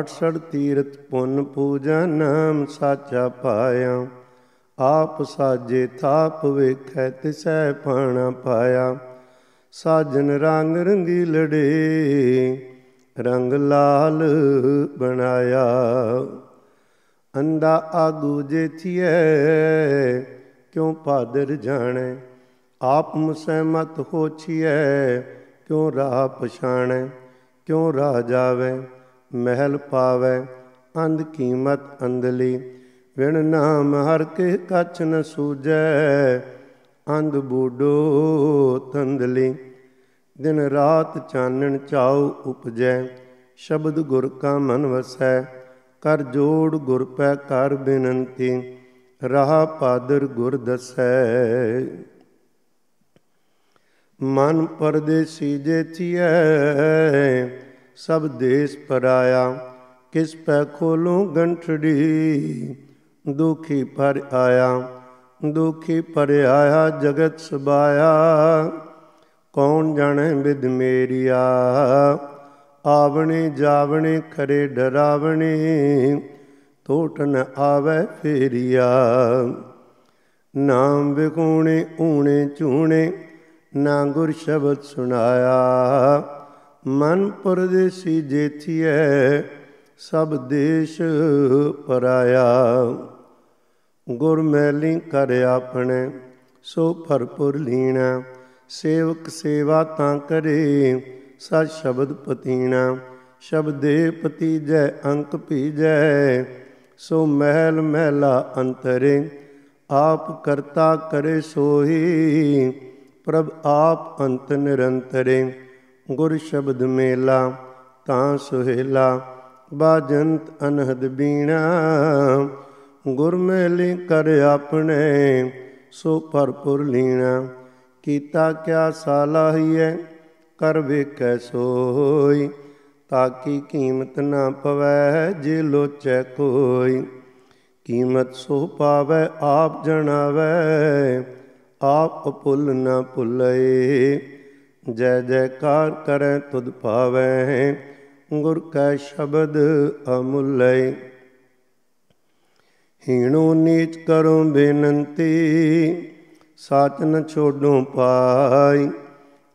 68 ਤੀਰਤ ਪੁੰਨ ਪੂਜਾ ਨਾਮ ਸਾਚਾ ਪਾਇਆ ਆਪ ਸਾਜੇ ਥਾਪ ਵੇਖੈ ਤਿਸੈ ਪਾਣਾ ਪਾਇਆ ਸਾਜਨ ਰੰਗ ਰੰਗੀ ਲੜੇ ਰੰਗ ਲਾਲ ਬਣਾਇਆ ਅੰਦਾ ਆਗੂ ਜੇਥੀਏ ਕਿਉ ਪਾਦਰ ਜਾਣੈ ਆਪ ਮੁਸਹਿਮਤ ਛੀਏ ਕਿਉ ਰਾਹ ਪਛਾਣੈ ਕਿਉ ਰਾਹ ਜਾਵੇ ਮਹਿਲ ਪਾਵੇ ਅੰਧ ਕੀਮਤ ਅੰਦਲੀ ਵਿਣ ਨਾਮ ਹਰ ਕੇ ਕਛ ਨ ਸੂਜੈ ਅੰਧ ਬੂਡੋ ਤੰਦਲੀ ਦਿਨ ਰਾਤ ਚਾਨਣ ਚਾਉ ਉਪਜੈ ਸ਼ਬਦ ਗੁਰ ਕਾ ਮਨ ਵਸੈ ਕਰ ਜੋੜ ਗੁਰ ਪੈ ਕਰ ਬਿਨੰਤੀ ਰਹਾ ਪਾਦਰ ਗੁਰ ਦਸੈ ਮਨ ਪਰਦੇਸੀ ਜੇ ਥੀਐ ਸਭ ਦੇਸ ਪਰਾਇਆ ਕਿਸ ਪੈ ਖੋਲੂ ਗੰਠੜੀ ਦੁਖੀ ਪਰ ਆਇਆ ਦੁਖੀ ਪਰ ਆਇਆ ਜਗਤ ਸਬਾਇਆ ਕੌਣ ਜਾਣੈ ਵਿਦ ਮੇਰੀਆ ਆਵਣੇ ਜਾਵਣੇ ਖਰੇ ਡਰਾਵਣੇ ਟੋਟਨ ਆਵੇ ਫੇਰੀਆ ਨਾਮ ਵਿਕੂਣੇ ਊਣੇ ਝੂਣੇ ਨਾ ਗੁਰ ਸ਼ਬਦ ਸੁਣਾਇਆ ਮਨ ਪਰਦੇਸੀ ਜੇਥੀਐ ਸਭ ਦੇਸ਼ ਪਰਾਇਆ ਗੁਰ ਮੈਲੀ ਕਰ ਆਪਣੇ ਸੋ ਭਰਪੁਰ ਲੀਣਾ ਸੇਵਕ ਸੇਵਾ ਤਾਂ ਕਰੇ ਸਤ ਸ਼ਬਦ ਪਤੀਣਾ ਸ਼ਬਦੇ ਪਤੀ ਜੈ ਅੰਕ ਭੀਜੈ ਸੋ ਮਹਿਲ ਮਹਿਲਾ ਅੰਤਰੇ ਆਪ ਕਰਤਾ ਕਰੇ ਸੋਹੀ ਪ੍ਰਭ ਆਪ ਅੰਤ ਨਿਰੰਤਰੇ ਗੁਰ ਸ਼ਬਦ ਮੇਲਾ ਤਾਂ ਸੁਹੇਲਾ ਬਾਜੰਤ ਅਨਹਦ ਬੀਣਾ ਗੁਰ ਮੇਲੇ ਕਰ ਆਪਣੇ ਸੋ ਭਰਪੁਰ ਲੀਣਾ ਕੀਤਾ ਕਿਆ ਸਲਾਹੀਐ ਕਰ ਵੇਖੈ ਸੋਈ ਕੀ ਕੀਮਤ ਨਾ ਪਵੈ ਜੇ ਲੋਚੈ ਕੋਈ ਕੀਮਤ ਸੋ ਪਾਵੈ ਆਪ ਜਣਾਵੈ ਆਪ ਭੁੱਲ ਨਾ ਭੁੱਲੈ ਜੈ ਜੈਕਾਰ ਕਰੈ ਤੁਧ ਪਾਵੈ ਗੁਰ ਕੈ ਸ਼ਬਦ ਅਮੁੱਲੈ ਹੀਣੋ ਨੀਚ ਕਰੋ ਬੇਨੰਤੀ ਸਾਚ ਨ ਛੋਡੂ ਪਾਈ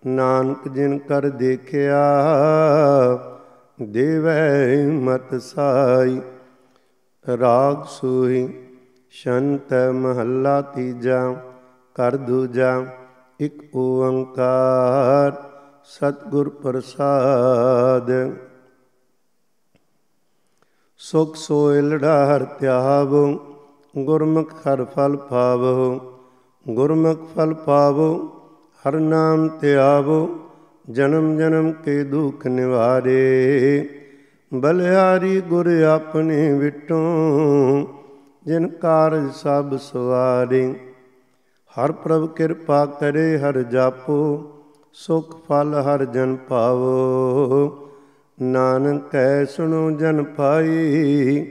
ਨਾਨਕ ਜਿਨ ਕਰ ਦੇਖਿਆ ਦੇਵੈ ਮਤ ਸਾਈ ਰਾਗ ਸੋਈ ਸ਼ੰਤ ਮਹੱਲਾ ਤੀਜਾ ਕਰ ਦੂਜਾ ਇਕ ਓੰਕਾਰ ਸਤਗੁਰ ਪ੍ਰਸਾਦ ਸੁਖ ਸੋਇ ਲੜਾ ਹਰ ਤਿਆਵ ਗੁਰਮੁਖ ਹਰ ਫਲ ਪਾਵੋ ਗੁਰਮੁਖ ਫਲ ਪਾਵੋ ਹਰ ਨਾਮ ਧਿਆਵੋ ਜਨਮ ਜਨਮ ਕੇ ਦੁਖ ਨਿਵਾਰੇ ਬਲਿਆਰੀ ਗੁਰ ਆਪਣੇ ਵਿਟੋਂ ਜਿਨ ਕਾਰਜ ਸਭ ਸਵਾਰੇ ਹਰ ਪ੍ਰਭ ਕਿਰਪਾ ਕਰੇ ਹਰ ਜਾਪੋ ਸੁਖ ਫਲ ਹਰ ਜਨ ਪਾਵੋ ਨਾਨਕ ਕੈ ਸੁਣੋ ਜਨ ਪਾਈ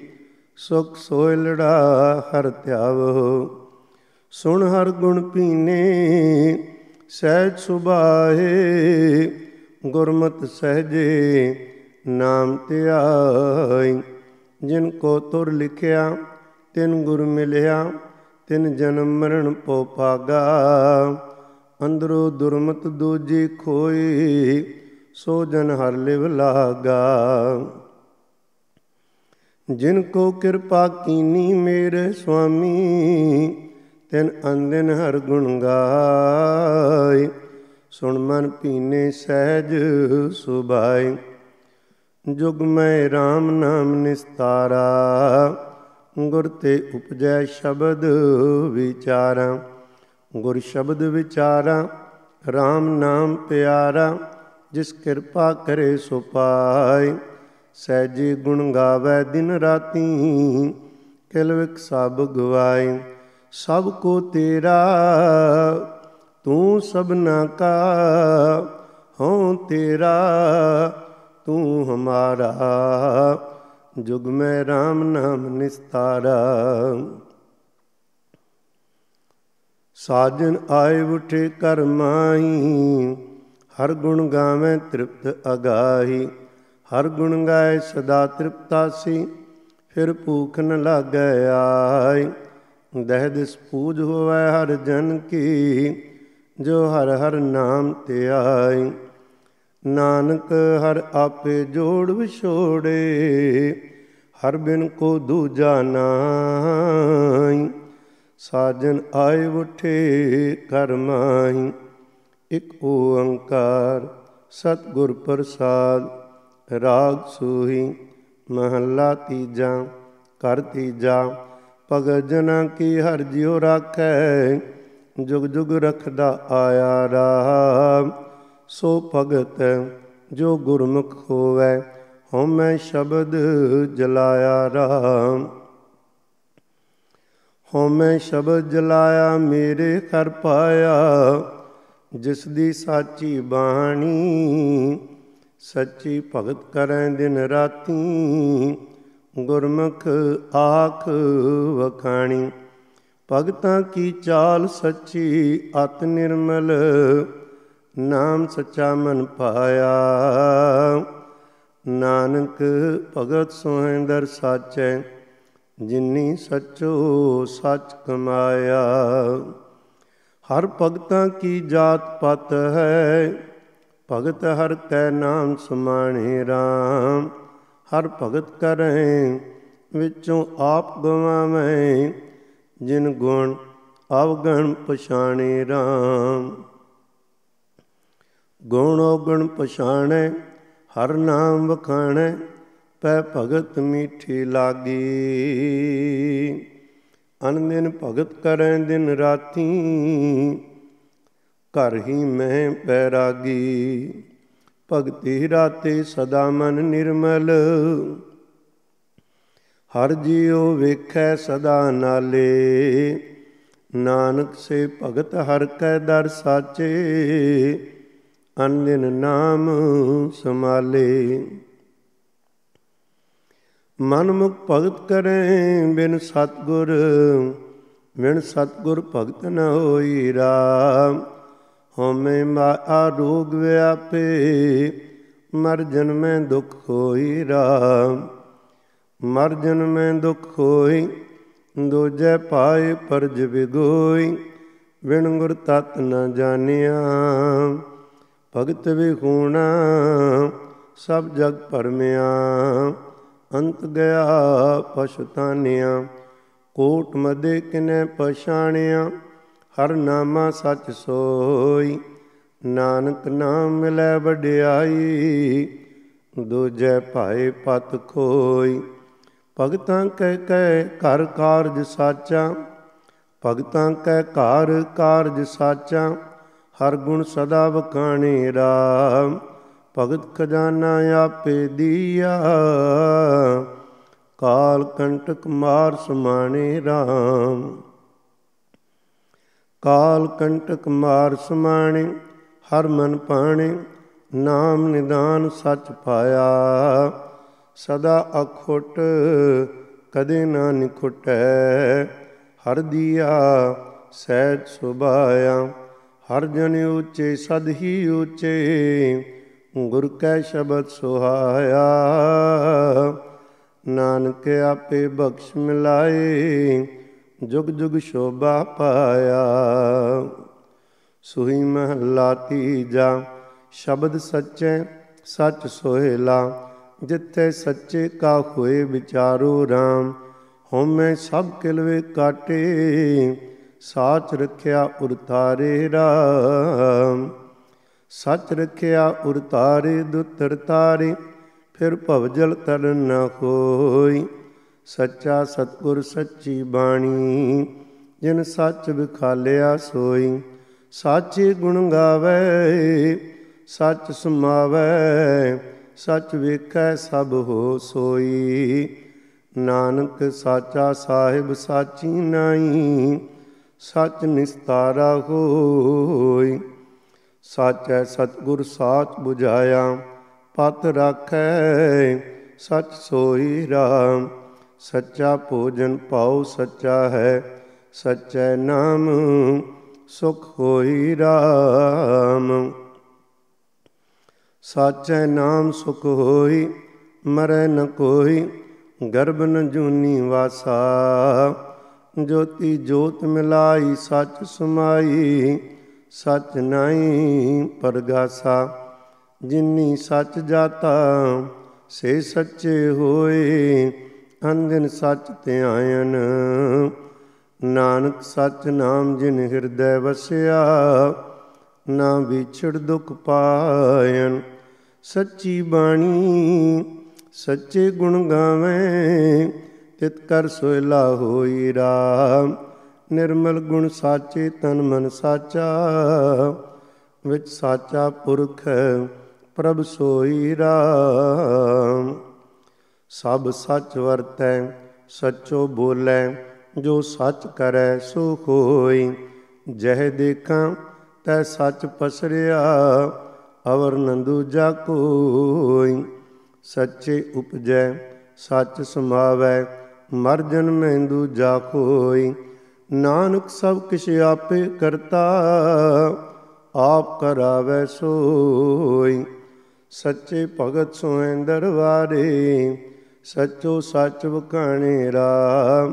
ਸੁਖ ਸੋਇ ਲੜਾ ਹਰ ਧਿਆਵੋ ਸੁਣ ਹਰ ਗੁਣ ਪੀਨੇ ਸਹਿਜ ਸੁਭਾਏ ਗੁਰਮਤ ਸਹਜੇ ਨਾਮ ਧਿਆਈ ਜਿਨ ਕੋ ਤੁਰ ਲਿਖਿਆ ਤਿਨ ਗੁਰ ਮਿਲਿਆ ਤਿਨ ਜਨਮ ਮਰਨ ਪੋ ਪਾਗਾ ਅੰਦਰੋ ਦੁਰਮਤ ਦੂਜੀ ਖੋਏ ਸੋ ਜਨ ਹਰ ਲਿਵ ਲਾਗਾ ਜਿਨ ਕੋ ਕਿਰਪਾ ਕੀਨੀ ਮੇਰੇ ਸੁਆਮੀ ਤਿਨ ਅੰਦਨ ਹਰ ਗੁਣ ਗਾਏ ਸੁਣ ਮਨ ਪੀਨੇ ਸਹਿਜ ਸੁਭਾਈ ਜੁਗ ਮੈਂ RAM ਨਾਮ ਨਿਸਤਾਰਾ ਗੁਰ ਤੇ ਉਪਜੈ ਸ਼ਬਦ ਵਿਚਾਰਾ ਗੁਰ ਸ਼ਬਦ ਵਿਚਾਰਾ RAM ਨਾਮ ਪਿਆਰਾ ਜਿਸ ਕਿਰਪਾ ਕਰੇ ਸੋ ਪਾਏ ਸਹਿਜ ਗੁਣ ਗਾਵੇ ਦਿਨ ਰਾਤੀ ਕਿਲਵਿਕ ਸਭ ਗਵਾਏ ਸਭ ਕੋ ਤੇਰਾ ਤੂੰ ਸਭਨਾ ਕਾ ਹਉ ਤੇਰਾ ਤੂੰ ਹਮਾਰਾ ਜੁਗ ਮੈਂ RAM ਨਾਮ ਨਿਸਤਾਰਾ ਸਾਜਨ ਆਏ ਉਠੇ ਕਰ ਹਰ ਗੁਣ ਗਾਵੇਂ ਤ੍ਰਿਪਤ ਅਗਾਹੀ ਹਰ ਗੁਣ ਗਾਏ ਸਦਾ ਤ੍ਰਿਪਤਾਸੀ ਫਿਰ ਭੂਖ ਨ ਲਾਗੈ ਆਈ ਦਹਿ ਦਿਸ ਪੂਜ ਹੋਵੇ ਹਰ ਜਨ ਕੀ ਜੋ ਹਰ ਹਰ ਨਾਮ ਤੇ ਆਈ ਨਾਨਕ ਹਰ ਆਪੇ ਜੋੜ ਵਿਛੋੜੇ ਹਰ ਬਿਨ ਕੋ ਦੂਜਾ ਨਾਈ ਸਾਜਨ ਆਏ ਉਠੇ ਕਰਮਾਈ ਇਕ ਓੰਕਾਰ ਸਤਗੁਰ ਪ੍ਰਸਾਦ ਰਾਗ ਸੋਹੀ ਮਹੱਲਾ ਤੀਜਾ ਕਰ ਤੀਜਾ ਭਗਤ ਜਨਾਂ ਕੀ ਹਰ ਜਿਉ ਰਾਖੈ ਜੁਗ ਜੁਗ ਰਖਦਾ ਆਇਆ ਰਾ ਸੋ ਭਗਤ ਜੋ ਗੁਰਮੁਖ ਹੋਵੇ ਹਉਮੈ ਸ਼ਬਦ ਜਲਾਇਆ ਰਾਮ ਹਉਮੈ ਸ਼ਬਦ ਜਲਾਇਆ ਮੇਰੇ ਕਰ ਪਾਇਆ ਜਿਸ ਦੀ ਸਾਚੀ ਬਾਣੀ ਸੱਚੀ ਭਗਤ ਕਰੈ ਦਿਨ ਰਾਤੀ ਗੁਰਮੁਖ ਆਖ ਵਖਾਣੀ ਭਗਤਾਂ ਕੀ ਚਾਲ ਸੱਚੀ ਅਤ ਨਿਰਮਲ ਨਾਮ ਸੱਚਾ ਮਨ ਪਾਇਆ ਨਾਨਕ ਭਗਤ ਸੋਹਿੰਦਰ ਸਾਚੈ ਜਿਨੀ ਸਚੋ ਸੱਚ ਕਮਾਇਆ ਹਰ ਭਗਤਾਂ ਕੀ ਜਾਤ ਪਤ ਹੈ ਭਗਤ ਹਰ ਤੈ ਨਾਮ ਸਮਾਣੇ ਰਾਮ ਹਰ ਭਗਤ ਕਰੈ ਵਿੱਚੋਂ ਆਪ ਗਵਾਵੇਂ ਜਿਨ ਗੁਣ ਅਵਗਣ ਪਛਾਣੇ RAM ਗੁਣ ਅਵਗਣ ਪਛਾਣੈ ਹਰ ਨਾਮ ਵਖਾਣੈ ਪੈ ਭਗਤ ਮੀਠੀ ਲਾਗੀ ਅਨੰਦਨ ਭਗਤ ਕਰੈ ਦਿਨ ਰਾਤੀ ਘਰ ਹੀ ਮੈਂ ਪੈ ਰਾਗੀ ਭਗਤੀ ਰਾਤੇ ਸਦਾ ਮਨ ਨਿਰਮਲ ਹਰ ਜੀਉ ਵੇਖੈ ਸਦਾ ਨਾਲੇ ਨਾਨਕ ਸੇ ਭਗਤ ਹਰ ਕੈ ਦਰ ਸਾਚੇ ਅਨੰਨ ਨਾਮ ਸਮਾਲੇ ਮਨ ਮੁਖ ਭਗਤ ਕਰੈ ਬਿਨ ਸਤਗੁਰ ਬਿਨ ਸਤਗੁਰ ਭਗਤ ਨ ਹੋਈ ਰਾਮ ਹਉਮੈ ਮਾਇਆ ਰੋਗ ਵਿਆਪੇ ਮਰ ਜਨ ਮੈਂ ਦੁਖ ਹੋਈ ਰਾਮ ਮਰ ਜਨ ਮੈਂ ਦੁਖ ਹੋਈ ਦੁਜੈ ਪਾਏ ਪਰਜ ਵਿਗੋਈ ਵਿਣ ਗੁਰ ਤਤ ਨ ਜਾਣਿਆ ਭਗਤ ਵਿਖੂਣਾ ਸਭ ਜਗ ਪਰਮਿਆ ਅੰਤ ਗਿਆ ਪਛਤਾਨਿਆ ਕੋਟ ਮਦੇ ਕਿਨੇ ਪਛਾਣਿਆ ਹਰ ਨਾਮਾ ਸਚ ਸੋਈ ਨਾਨਕ ਨਾਮ ਮਿਲੇ ਵਡਿਆਈ ਦੂਜੇ ਭਾਏ ਪਤ ਖੋਈ ਭਗਤਾਂ ਕਹਿ ਕਹਿ ਘਰ ਕਾਰਜ ਸਾਚਾ ਭਗਤਾਂ ਕਹਿ ਘਰ ਕਾਰਜ ਸਾਚਾ ਹਰ ਗੁਣ ਸਦਾ ਵਖਾਣੇ ਰਾਮ ਭਗਤ ਖਜ਼ਾਨਾ ਆਪੇ ਦੀਆ ਕਾਲ ਕੰਟਕ ਮਾਰ ਸਮਾਣੇ ਰਾਮ ਕਾਲ ਕੰਟਕ ਮਾਰ ਸਮਾਣੇ ਹਰ ਮਨ ਪਾਣੇ ਨਾਮ ਨਿਦਾਨ ਸੱਚ ਪਾਇਆ ਸਦਾ ਅਖੁੱਟ ਕਦੇ ਨਾ ਨਿਖਟੈ ਹਰ ਦੀਆ ਸਹਿਜ ਸੁਭਾਇਆ ਹਰ ਜਨ ਉੱਚੇ ਸਦ ਹੀ ਉੱਚੇ ਗੁਰ ਕੈ ਸ਼ਬਦ ਸੁਹਾਇਆ ਨਾਨਕ ਆਪੇ ਬਖਸ਼ ਮਿਲਾਏ ਜੁਗ ਜੁਗ ਸ਼ੋਭਾ ਪਾਇਆ ਸੁਹੀ ਮਹਲਾ ਤੀਜਾ ਸ਼ਬਦ ਸੱਚੇ ਸੱਚ ਸੋਹਿਲਾ ਜਿੱਥੇ ਸੱਚੇ ਕਾ ਹੋਏ ਵਿਚਾਰੋ RAM ਹਉਮੈ ਸਭ ਕਿਲਵੇ ਕਾਟੇ ਸਾਚ ਰਖਿਆ ਉਰਤਾਰੇ RAM ਸੱਚ ਰਖਿਆ ਉਰਤਾਰੇ ਦੁੱਤਰ ਤਾਰੇ ਫਿਰ ਭਵਜਲ ਤਰਨ ਨਾ ਹੋਈ ਸੱਚਾ ਸਤਗੁਰ ਸੱਚੀ ਬਾਣੀ ਜਿਨ ਸੱਚ ਵਿਖਾਲਿਆ ਸੋਈ ਸਾਚੇ ਗੁਣ ਗਾਵੇ ਸੱਚ ਸਮਾਵੇ ਸੱਚ ਵੇਖੈ ਸਭ ਹੋ ਸੋਈ ਨਾਨਕ ਸਾਚਾ ਸਾਹਿਬ ਸਾਚੀ ਨਾਈ ਸੱਚ ਨਿਸਤਾਰਾ ਹੋਈ ਸਾਚੈ ਸਤਗੁਰ ਸਾਚ 부ਝਾਇਆ ਪਤ ਰਾਖੈ ਸੱਚ ਸੋਈ ਰਾਮ ਸੱਚਾ ਭੋਜਨ ਪਾਉ ਸੱਚਾ ਹੈ ਸੱਚੇ ਨਾਮ ਸੁਖ ਹੋਈ ਰਾਮ ਸੱਚੇ ਨਾਮ ਸੁਖ ਹੋਈ ਮਰੈ ਨ ਕੋਈ ਗਰਭ ਨ ਜੂਨੀ ਵਾਸਾ ਜੋਤੀ ਜੋਤ ਮਿਲਾਈ ਸੱਚ ਸਮਾਈ ਸੱਚ ਨਾਈ ਪਰਗਾਸਾ ਜਿਨੀ ਸੱਚ ਜਾਤਾ ਸੇ ਸੱਚੇ ਹੋਏ ਅੰਧਨ ਸੱਚ ਆਇਨ ਨਾਨਕ ਸੱਚ ਨਾਮ ਜਿਨ ਹਿਰਦੈ ਵਸਿਆ ਨਾ ਵਿਛੜ ਦੁਖ ਪਾਇਨ ਸੱਚੀ ਬਾਣੀ ਸੱਚੇ ਗੁਣ ਗਾਵੇਂ ਤਿਤ ਕਰ ਸੋਇਲਾ ਹੋਈ ਰਾਮ ਨਿਰਮਲ ਗੁਣ ਸਾਚੇ ਤਨ ਮਨ ਸਾਚਾ ਵਿੱਚ ਸਾਚਾ ਪੁਰਖ ਪ੍ਰਭ ਸੋਈ ਰਾਮ ਸਭ ਸੱਚ ਵਰਤੈ ਸੱਚੋ ਬੋਲੇ ਜੋ ਸੱਚ ਕਰੈ ਸੋ ਕੋਈ ਜਹ ਦੇਖਾਂ ਤੈ ਸੱਚ ਪਸਰਿਆ ਅਵਰ ਨੰਦੂ ਜਾ ਕੋਈ ਸੱਚੇ ਉਪਜੈ ਸੱਚ ਸਮਾਵੈ ਮਰ ਜਨ ਮੈਂਦੂ ਜਾ ਕੋਈ ਨਾਨਕ ਸਭ ਕਿਛ ਆਪੇ ਕਰਤਾ ਆਪ ਕਰਾਵੇ ਸੋਈ ਸੱਚੇ ਭਗਤ ਸੋ ਦਰਬਾਰੇ ਸਚੋ ਸਚ ਬਖਾਣੇ ਰਾਮ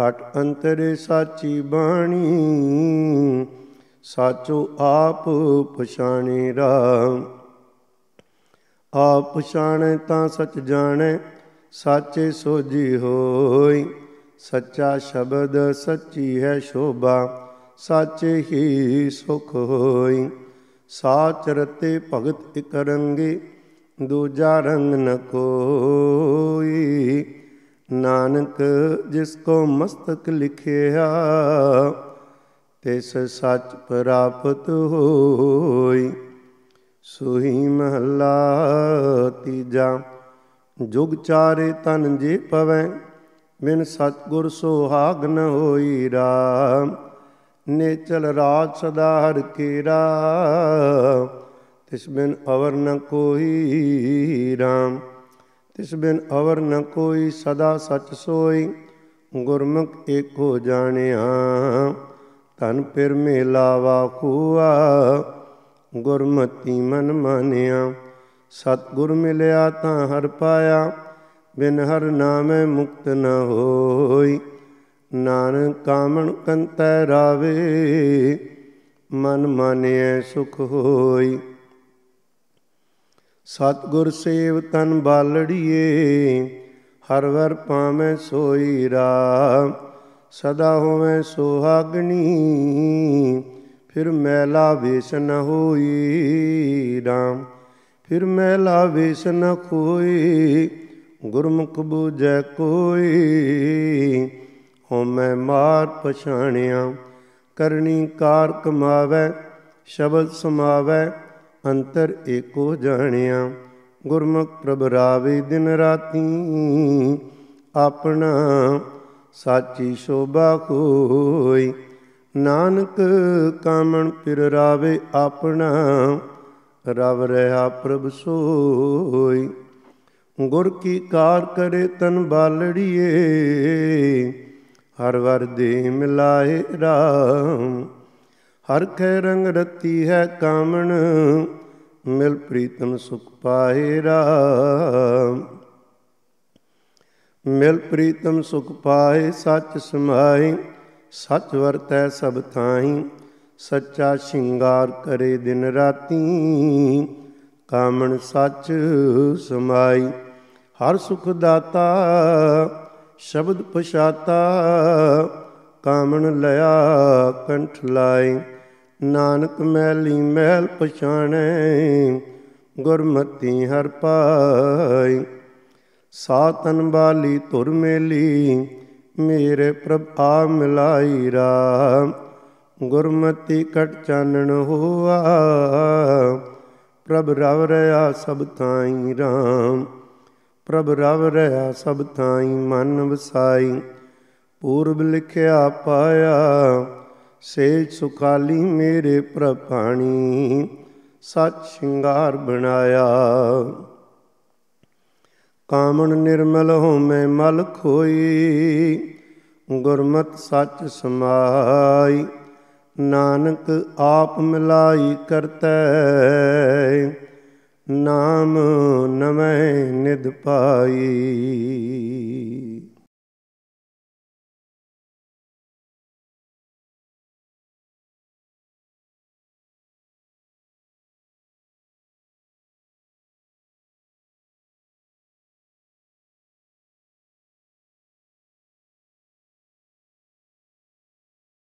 ਘਟ ਅੰਤਰੇ ਸਾਚੀ ਬਾਣੀ ਸਾਚੋ ਆਪ ਪਛਾਣੇ ਰਾਮ ਆਪ ਪਛਾਣੈ ਤਾਂ ਸਚ ਜਾਣੈ ਸਾਚੇ ਸੋਜੀ ਹੋਈ ਸੱਚਾ ਸ਼ਬਦ ਸੱਚੀ ਹੈ ਸ਼ੋਭਾ ਸਾਚੇ ਹੀ ਸੁਖ ਹੋਈ ਸਾਚ ਰਤੇ ਭਗਤ ਇਕ ਦੂਜਾ ਰੰਗ ਨ ਕੋਈ ਨਾਨਕ ਜਿਸ ਕੋ ਮਸਤਕ ਲਿਖਿਆ ਤਿਸ ਸੱਚ ਪ੍ਰਾਪਤ ਹੋਈ ਸੁਹੀ ਮਹਲਾ ਤੀਜਾ ਜੁਗ ਚਾਰੇ ਤਨ ਜੇ ਪਵੈ ਬਿਨ ਸਤਗੁਰ ਸੋਹਾਗ ਨ ਹੋਈ ਰਾਮ ਨੇ ਚਲ ਰਾਜ ਸਦਾ ਹਰ ਕੇਰਾ ਤਿਸ ਬਿਨ ਅਵਰ ਨ ਕੋਈ RAM ਤਿਸ ਬਿਨ ਅਵਰ ਨ ਕੋਈ ਸਦਾ ਸਚ ਸੋਈ ਗੁਰਮੁਖ ਏਕੋ ਜਾਣਿਆ ਤਨ ਪਿਰ ਮੇਲਾਵਾ ਖੂਆ ਗੁਰਮਤੀ ਮਨ ਮਾਨਿਆ ਸਤ ਗੁਰ ਮਿਲਿਆ ਤਾਂ ਹਰ ਪਾਇਆ ਬਿਨ ਹਰ ਨਾਮੇ ਮੁਕਤ ਨ ਹੋਈ ਨਾਨਕ ਕਾਮਣ ਕੰਤੈ ਰਾਵੇ ਮਨ ਮਾਨਿਐ ਸੁਖ ਹੋਈ ਸਤਗੁਰ ਸੇਵ ਤਨ ਬਾਲੜੀਏ ਹਰ ਵਰ ਪਾਵੇਂ ਸੋਈ ਰਾ ਸਦਾ ਹੋਵੇਂ ਸੁਹਾਗਣੀ ਫਿਰ ਮੈਲਾ ਵੇਸਨ ਹੋਈ ਰਾਮ ਫਿਰ ਮੈਲਾ ਵੇਸਨ ਕੋਈ ਗੁਰਮੁਖ ਬੂਝੈ ਕੋਈ ਮੈ ਮਾਰ ਪਛਾਣਿਆ ਕਰਨੀ ਕਾਰ ਕਮਾਵੇ ਸ਼ਬਦ ਸਮਾਵੇ ਅੰਤਰ ਏਕੋ ਜਾਣਿਆ ਗੁਰਮੁਖ ਪ੍ਰਭ ਰਾਵੇ ਦਿਨ ਰਾਤੀ ਆਪਣਾ ਸਾਚੀ ਸ਼ੋਭਾ ਕੋਈ ਨਾਨਕ ਕਾਮਣ ਪਿਰ ਰਾਵੇ ਆਪਣਾ ਰਵ ਰਹਾ ਪ੍ਰਭ ਸੋਈ ਗੁਰ ਕੀ ਕਾਰ ਕਰੇ ਤਨ ਬਾਲੜੀਏ ਹਰ ਵਰ ਦੇ ਮਿਲਾਏ ਰਾਮ ਹਰ ਖੈ ਰੰਗ ਰਤੀ ਹੈ ਕਾਮਣ ਮਿਲ ਪ੍ਰੀਤਮ ਸੁਖ ਪਾਏ ਰਾਮ ਮਿਲ ਪ੍ਰੀਤਮ ਸੁਖ ਪਾਏ ਸੱਚ ਸਮਾਈ ਸੱਚ ਵਰਤੈ ਸਭ ਥਾਈ ਸੱਚਾ ਸ਼ਿੰਗਾਰ ਕਰੇ ਦਿਨ ਰਾਤੀ ਕਾਮਣ ਸੱਚ ਸਮਾਈ ਹਰ ਸੁਖ ਦਾਤਾ ਸ਼ਬਦ ਪਛਾਤਾ ਕਾਮਣ ਲਿਆ ਕੰਠ ਲਾਈ ਨਾਨਕ ਮੈਲੀ ਮਹਿਲ ਪਛਾਣੈ ਗੁਰਮਤੀ ਹਰ ਪਾਈ ਸਾਤਨ ਬਾਲੀ ਧੁਰ ਮੇਲੀ ਮੇਰੇ ਪ੍ਰਭ ਆ ਮਿਲਾਈ ਰਾਮ ਗੁਰਮਤੀ ਕਟ ਚਾਨਣ ਹੋਆ ਪ੍ਰਭ ਰਵ ਰਿਆ ਸਭ ਥਾਈ ਰਾਮ ਪ੍ਰਭ ਰਵ ਰਿਆ ਸਭ ਥਾਈ ਮਨ ਵਸਾਈ ਪੂਰਬ ਲਿਖਿਆ ਪਾਇਆ ਸੇਜ ਸੁਖਾਲੀ ਮੇਰੇ ਪ੍ਰਭਾਣੀ ਸਤ ਸ਼ਿੰਗਾਰ ਬਣਾਇਆ ਕਾਮਣ ਨਿਰਮਲ ਮੈਂ ਮਲ ਖੋਈ ਗੁਰਮਤ ਸੱਚ ਸਮਾਈ ਨਾਨਕ ਆਪ ਮਿਲਾਈ ਕਰਤੈ ਨਾਮ ਨਵੇਂ ਨਿਧ ਪਾਈ